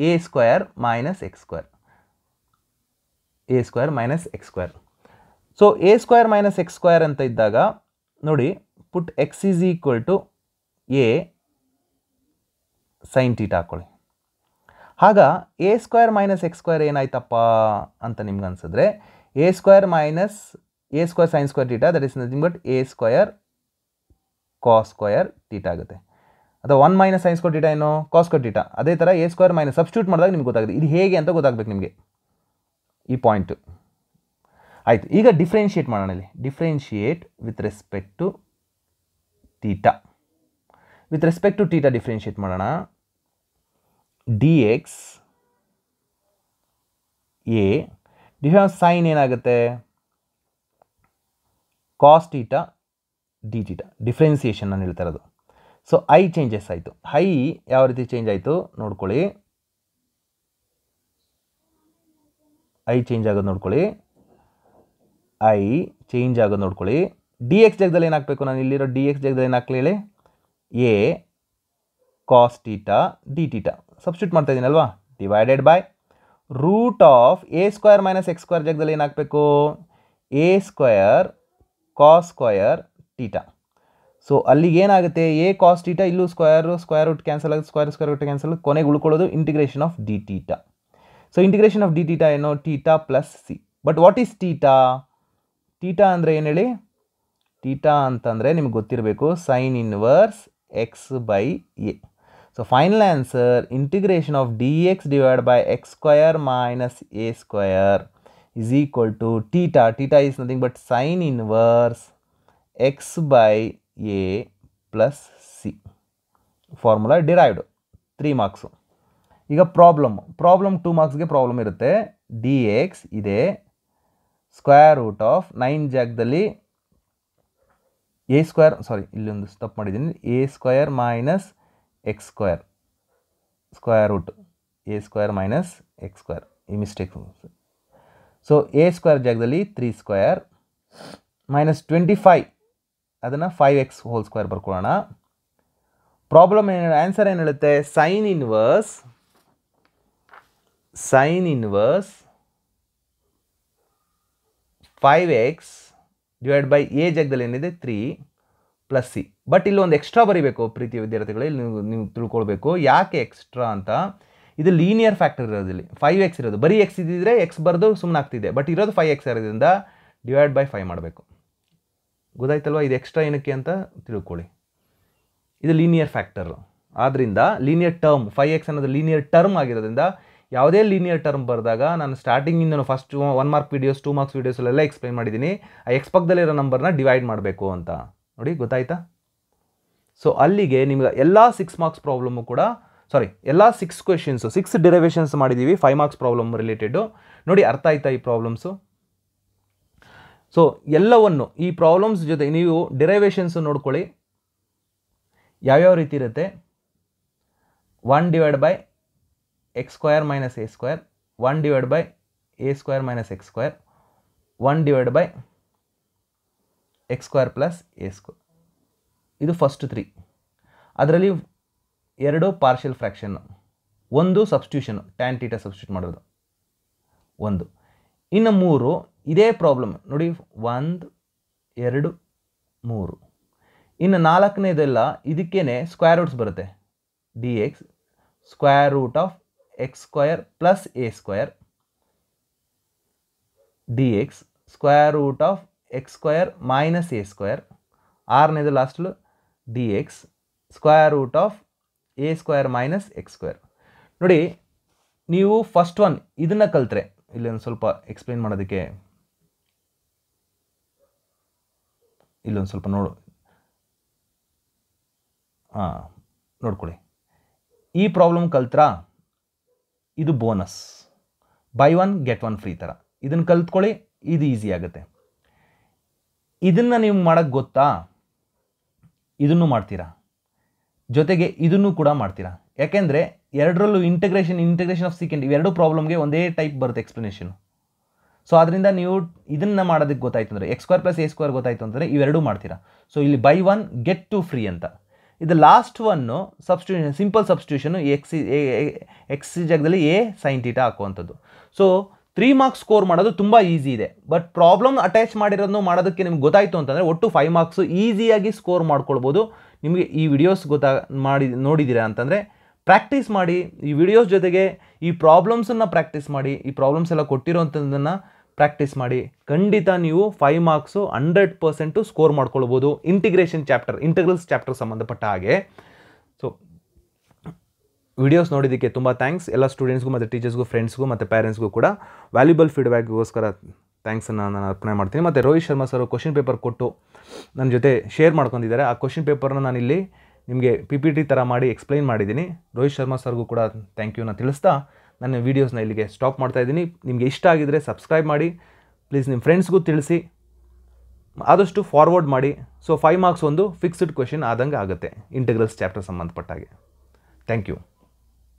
a square minus x square a square minus x square so a square minus x square ಅಂತ ಇದ್ದಾಗ ನೋಡಿ put x is equal to a sine theta ಹಾಕ್ಕೊಳ್ಳಿ ಆಗ a square minus x square ಏನಾಯ್ತಪ್ಪ ಅಂತ ನಿಮ್ಗೆ ಅನ್ಸಿದ್ರೆ a square minus a square sine square theta that is nothing but a square cos square theta ಆಗುತ್ತೆ ಅಥವಾ one minus sines square theta ಏನು cos square theta ಅದೇ ಥರ ಎ ಸ್ಕ್ವೇರ್ ಮೈನಸ್ ಸಬ್ಸ್ಟ್ಯೂಟ್ ಮಾಡಿದಾಗ ನಿಮ್ಗೆ ಗೊತ್ತಾಗುತ್ತೆ ಇದು ಹೇಗೆ ಅಂತ ಗೊತ್ತಾಗಬೇಕು ನಿಮಗೆ ಈ ಪಾಯಿಂಟು ಆಯಿತು ಈಗ ಡಿಫ್ರೆನ್ಷಿಯೇಟ್ ಮಾಡೋಣ ಇಲ್ಲಿ differentiate with respect to theta with respect to theta differentiate ಮಾಡೋಣ ಡಿ ಎಕ್ಸ್ ಎ ಸೈನ್ ಏನಾಗುತ್ತೆ cos theta d theta differentiation ಅನ್ನು ಹೇಳ್ತಾ ಇರೋದು ಸೊ ಐ ಚೇಂಜಸ್ ಆಯಿತು ಹೈ ಯಾವ ರೀತಿ ಚೇಂಜ್ ಆಯಿತು ನೋಡ್ಕೊಳ್ಳಿ ಐ ಚೇಂಜ್ ಆಗೋದು ನೋಡ್ಕೊಳ್ಳಿ ಐ ಚೇಂಜ್ ಆಗೋದು ನೋಡ್ಕೊಳ್ಳಿ ಡಿ ಎಕ್ಸ್ ಜಾಗದಲ್ಲಿ ಏನು ನಾನು ಇಲ್ಲಿರೋ ಡಿ ಎಕ್ಸ್ ಜಾಗದಲ್ಲಿ ಏನು ಹೇಳಿ a cos theta d theta substitute ಮಾಡ್ತಾ ಇದ್ದೀನಿ ಅಲ್ವಾ divided by root of a square minus x square ಜಾಗದಲ್ಲಿ ಏನು ಹಾಕಬೇಕು a square cos square theta so ಅಲ್ಲಿಗೆ ಏನಾಗುತ್ತೆ ಎ ಕಾಸ್ ಟೀಟಾ ಇಲ್ಲೂ ಸ್ಕ್ವಯರ್ ಸ್ಕ್ವೇರ್ ರೂಟ್ ಕ್ಯಾನ್ಸಲ್ ಆಗುತ್ತೆ ಸ್ಕ್ವೇರ್ ಸ್ಕ್ವೇರ್ ರೂಟ್ ಕ್ಯಾನ್ಸಲ್ ಕೊನೆಗೆ ಉಳ್ಕೊಳ್ಳೋದು integration of d theta so integration of d theta ಏನು theta plus c but what is theta theta ಅಂದರೆ ಏನು ಹೇಳಿ ಟೀಟಾ ಅಂತಂದರೆ ನಿಮ್ಗೆ ಗೊತ್ತಿರಬೇಕು sine inverse x by a so final answer integration of d x divide by x square minus a square is equal to theta theta is nothing but sine inverse x by a plus c formula derived three marks ಈಗ problem problem two ಮಾರ್ಕ್ಸ್ಗೆ problem ಇರುತ್ತೆ d x ಇದೆ square root of nine ಜಾಗದಲ್ಲಿ a square sorry ಇಲ್ಲೊಂದು step ಮಾಡಿದ್ದೀನಿ a square minus x square square root A square minus x square ಈ mistake so a square ಜಾಗದಲ್ಲಿ three square minus twenty five ಅದನ್ನು five x whole square ಬರ್ಕೊಳ್ಳೋಣ problem ಏನು answer ಏನು ಹೇಳುತ್ತೆ sine inverse sine inverse five x divide by a ಜಾಗದಲ್ಲಿ ಏನಿದೆ three plus c but ಇಲ್ಲೊಂದು ಎಕ್ಸ್ಟ್ರಾ ಬರೀಬೇಕು ಪ್ರೀತಿಯ ವಿದ್ಯಾರ್ಥಿಗಳೇ ಇಲ್ಲಿ ನೀವು ನೀವು ತಿಳ್ಕೊಳ್ಬೇಕು ಯಾಕೆ ಎಕ್ಸ್ಟ್ರಾ ಅಂತ ಇದು ಲೀನಿಯರ್ ಫ್ಯಾಕ್ಟರ್ ಇರೋದು ಇಲ್ಲಿ ಫೈವ್ ಎಕ್ಸ್ ಇರೋದು ಬರೀ ಎಕ್ಸ್ ಇದ್ದಿದ್ರೆ ಎಕ್ಸ್ ಬರೆದು ಸುಮ್ಮನೆ ಆಗ್ತಿದೆ ಬಟ್ ಇರೋದು ಫೈವ್ ಎಕ್ಸ್ ಇರೋದ್ರಿಂದ ಡಿವೈಡ್ ಬೈ ಫೈವ್ ಮಾಡಬೇಕು ಗೊತ್ತಾಯ್ತಲ್ವ ಇದು ಎಕ್ಸ್ಟ್ರಾ ಏನಕ್ಕೆ ಅಂತ ತಿಳ್ಕೊಳ್ಳಿ ಇದು ಲೀನಿಯರ್ ಫ್ಯಾಕ್ಟರ್ ಆದ್ದರಿಂದ ಲೀನಿಯರ್ ಟರ್ಮ್ ಫೈವ್ ಎಕ್ಸ್ ಅನ್ನೋದು ಲೀನಿಯರ್ ಟರ್ಮ್ ಆಗಿರೋದ್ರಿಂದ ಯಾವುದೇ ಲೀನಿಯರ್ ಟರ್ಮ್ ಬರೆದಾಗ ನಾನು ಸ್ಟಾರ್ಟಿಂಗಿಂದನು first one mark videos two marks ವೀಡಿಯೋಸಲ್ಲೆಲ್ಲ ಎಕ್ಸ್ಪ್ಲೈನ್ ಮಾಡಿದ್ದೀನಿ ಆ ಎಕ್ಸ್ ಪಕ್ಕದಲ್ಲಿರೋ ನಂಬರ್ನ ಡಿವೈಡ್ ಮಾಡಬೇಕು ಅಂತ ನೋಡಿ ಗೊತ್ತಾಯ್ತಾ ಸೊ ಅಲ್ಲಿಗೆ ನಿಮ್ಗೆ ಎಲ್ಲ ಸಿಕ್ಸ್ ಮಾರ್ಕ್ಸ್ ಪ್ರಾಬ್ಲಮ್ಮು ಕೂಡ ಸಾರಿ ಎಲ್ಲ ಸಿಕ್ಸ್ ಕ್ವೆಶನ್ಸು ಸಿಕ್ಸ್ ಡಿರೈವೇಷನ್ಸ್ ಮಾಡಿದ್ದೀವಿ ಫೈವ್ ಮಾರ್ಕ್ಸ್ ಪ್ರಾಬ್ಲಮ್ ರಿಲೇಟೆಡು ನೋಡಿ ಅರ್ಥ ಆಯ್ತಾ ಈ ಪ್ರಾಬ್ಲಮ್ಸು ಸೊ ಎಲ್ಲವನ್ನು ಈ ಪ್ರಾಬ್ಲಮ್ಸ್ ಜೊತೆ ನೀವು ಡಿರೈವೇಷನ್ಸು ನೋಡ್ಕೊಳ್ಳಿ ಯಾವ್ಯಾವ ರೀತಿ ಇರುತ್ತೆ one divide by x square minus a square one divide by a square minus x square one divide by x square plus a square ಇದು ಫಸ್ಟ್ ತ್ರೀ ಅದರಲ್ಲಿ ಎರಡು ಪಾರ್ಷಿಯಲ್ ಫ್ರ್ಯಾಕ್ಷನ್ನು ಒಂದು ಸಬ್ಸ್ಟ್ಯೂಷನು ಟ್ಯಾನ್ ಟೀಟ ಸಬ್ಸ್ಟ್ಯೂಟ್ ಮಾಡೋದು ಒಂದು ಇನ್ನು ಮೂರು ಇದೇ ಪ್ರಾಬ್ಲಮ್ ನೋಡಿ ಒಂದು ಎರಡು ಮೂರು ಇನ್ನು ನಾಲ್ಕನೇದೆಲ್ಲ ಇದಕ್ಕೇ ಸ್ಕ್ವೇರ್ ರೂಟ್ಸ್ ಬರುತ್ತೆ d x square root of x square plus a square d x square root of x square minus a square ಆರನೇದು ಲಾಸ್ಟಲು d x square root of a square minus x square ನೋಡಿ ನೀವು first one ಇದನ್ನ ಕಲ್ತರೆ ಇಲ್ಲೊಂದು ಸ್ವಲ್ಪ explain ಮಾಡೋದಕ್ಕೆ ಇಲ್ಲೊಂದು ಸ್ವಲ್ಪ ನೋಡು ಹಾಂ ನೋಡ್ಕೊಳ್ಳಿ ಈ ಪ್ರಾಬ್ಲಮ್ ಕಲ್ತರಾ ಇದು bonus buy one get one free ಥರ ಇದನ್ನು ಕಲ್ತ್ಕೊಳ್ಳಿ ಇದು ಈಸಿ ಆಗುತ್ತೆ ಇದನ್ನು ನೀವು ಮಾಡೋಕ್ಕೆ ಗೊತ್ತಾ ಇದನ್ನು ಮಾಡ್ತೀರಾ ಜೊತೆಗೆ ಇದನ್ನು ಕೂಡ ಮಾಡ್ತೀರಾ ಯಾಕೆಂದರೆ ಎರಡರಲ್ಲೂ ಇಂಟಗ್ರೇಷನ್ ಇಂಟಗ್ರೇಷನ್ ಆಫ್ ಸೀಕೆಂಡ್ ಇವೆರಡು ಪ್ರಾಬ್ಲಮ್ಗೆ ಒಂದೇ ಟೈಪ್ ಬರುತ್ತೆ ಎಕ್ಸ್ಪ್ಲನೇಷನು ಸೊ ಅದರಿಂದ ನೀವು ಇದನ್ನು ಮಾಡೋದಕ್ಕೆ ಗೊತ್ತಾಯ್ತು ಅಂದರೆ x square plus a square ಗೊತ್ತಾಯ್ತು ಅಂದರೆ ಇವೆರಡೂ ಮಾಡ್ತೀರಾ ಸೊ ಇಲ್ಲಿ buy one get two free ಅಂತ ಇದು last one substitution simple substitution ಎಕ್ಸಿ ಎಕ್ಸ್ ಜಾಗದಲ್ಲಿ ಎ ಸೈನ್ ಟೀಟ ಹಾಕುವಂಥದ್ದು ಸೊ ತ್ರೀ ಮಾರ್ಕ್ಸ್ ಸ್ಕೋರ್ ಮಾಡೋದು ತುಂಬ ಈಸಿ ಇದೆ ಬಟ್ ಪ್ರಾಬ್ಲಮ್ ಅಟ್ಯಾಚ್ ಮಾಡಿರೋದನ್ನು ಮಾಡೋದಕ್ಕೆ ನಿಮ್ಗೆ ಗೊತ್ತಾಯಿತು ಅಂತಂದರೆ ಒಟ್ಟು ಫೈವ್ ಮಾರ್ಕ್ಸು ಈಸಿಯಾಗಿ ಸ್ಕೋರ್ ಮಾಡ್ಕೊಳ್ಬೋದು ನಿಮಗೆ ಈ ವಿಡಿಯೋಸ್ ಗೊತ್ತಾ ಮಾಡಿ ನೋಡಿದ್ದೀರಾ ಅಂತಂದರೆ ಪ್ರಾಕ್ಟೀಸ್ ಮಾಡಿ ಈ ವಿಡಿಯೋಸ್ ಜೊತೆಗೆ ಈ ಪ್ರಾಬ್ಲಮ್ಸನ್ನು ಪ್ರಾಕ್ಟೀಸ್ ಮಾಡಿ ಈ ಪ್ರಾಬ್ಲಮ್ಸ್ ಎಲ್ಲ ಕೊಟ್ಟಿರೋಂಥದ್ದನ್ನು ಪ್ರಾಕ್ಟೀಸ್ ಮಾಡಿ ಖಂಡಿತ ನೀವು five marks hundred percent score ಮಾಡ್ಕೊಳ್ಬೋದು ಇಂಟಿಗ್ರೇಷನ್ ಚಾಪ್ಟರ್ ಇಂಟಗ್ರಲ್ಸ್ ಚಾಪ್ಟರ್ ಸಂಬಂಧಪಟ್ಟ ಹಾಗೆ ಸೊ ವಿಡಿಯೋಸ್ ನೋಡಿದ್ದಕ್ಕೆ ತುಂಬ ಥ್ಯಾಂಕ್ಸ್ ಎಲ್ಲ ಸ್ಟೂಡೆಂಟ್ಸ್ಗೂ ಮತ್ತು ಟೀಚರ್ಸ್ಗೂ ಫ್ರೆಂಡ್ಸ್ಗೂ ಮತ್ತು ಪೇರೆಂಟ್ಸ್ಗೂ ಕೂಡ ವ್ಯಾಲ್ಯೂಬಲ್ ಫೀಡ್ಬ್ಯಾಕ್ಗೋಸ್ಕರ ಥ್ಯಾಂಕ್ಸನ್ನು ನಾನು ಅರ್ಪಣೆ ಮಾಡ್ತೀನಿ ಮತ್ತು Rohit Sharma sir question paper ಕೊಟ್ಟು ನನ್ನ ಜೊತೆ ಶೇರ್ ಮಾಡ್ಕೊಂಡಿದ್ದಾರೆ ಆ ಕ್ವಶನ್ ಪೇಪರ್ನ ನಾನಿಲ್ಲಿ ನಿಮಗೆ ಪಿ ಪಿ ಟಿ ಥರ ಮಾಡಿ ಎಕ್ಸ್ಪ್ಲೈನ್ ಮಾಡಿದ್ದೀನಿ ರೋಹಿತ್ ಶರ್ಮಾ ಸರ್ಗೂ ಕೂಡ ಥ್ಯಾಂಕ್ ಯೂನ ತಿಳಿಸ್ತಾ ನನ್ನ ವೀಡಿಯೋಸ್ನ ಇಲ್ಲಿಗೆ ಸ್ಟಾಪ್ ಮಾಡ್ತಾ ನಿಮಗೆ ಇಷ್ಟ ಆಗಿದರೆ ಸಬ್ಸ್ಕ್ರೈಬ್ ಮಾಡಿ ಪ್ಲೀಸ್ ನಿಮ್ಮ ಫ್ರೆಂಡ್ಸ್ಗೂ ತಿಳಿಸಿ ಆದಷ್ಟು ಫಾರ್ವರ್ಡ್ ಮಾಡಿ ಸೊ ಫೈವ್ ಮಾರ್ಕ್ಸ್ ಒಂದು ಫಿಕ್ಸ್ಡ್ ಕ್ವೆಶನ್ ಆದಂಗೆ ಆಗುತ್ತೆ ಇಂಟಿಗ್ರಲ್ಸ್ ಚಾಪ್ಟರ್ ಸಂಬಂಧಪಟ್ಟಾಗೆ ಥ್ಯಾಂಕ್ ಯು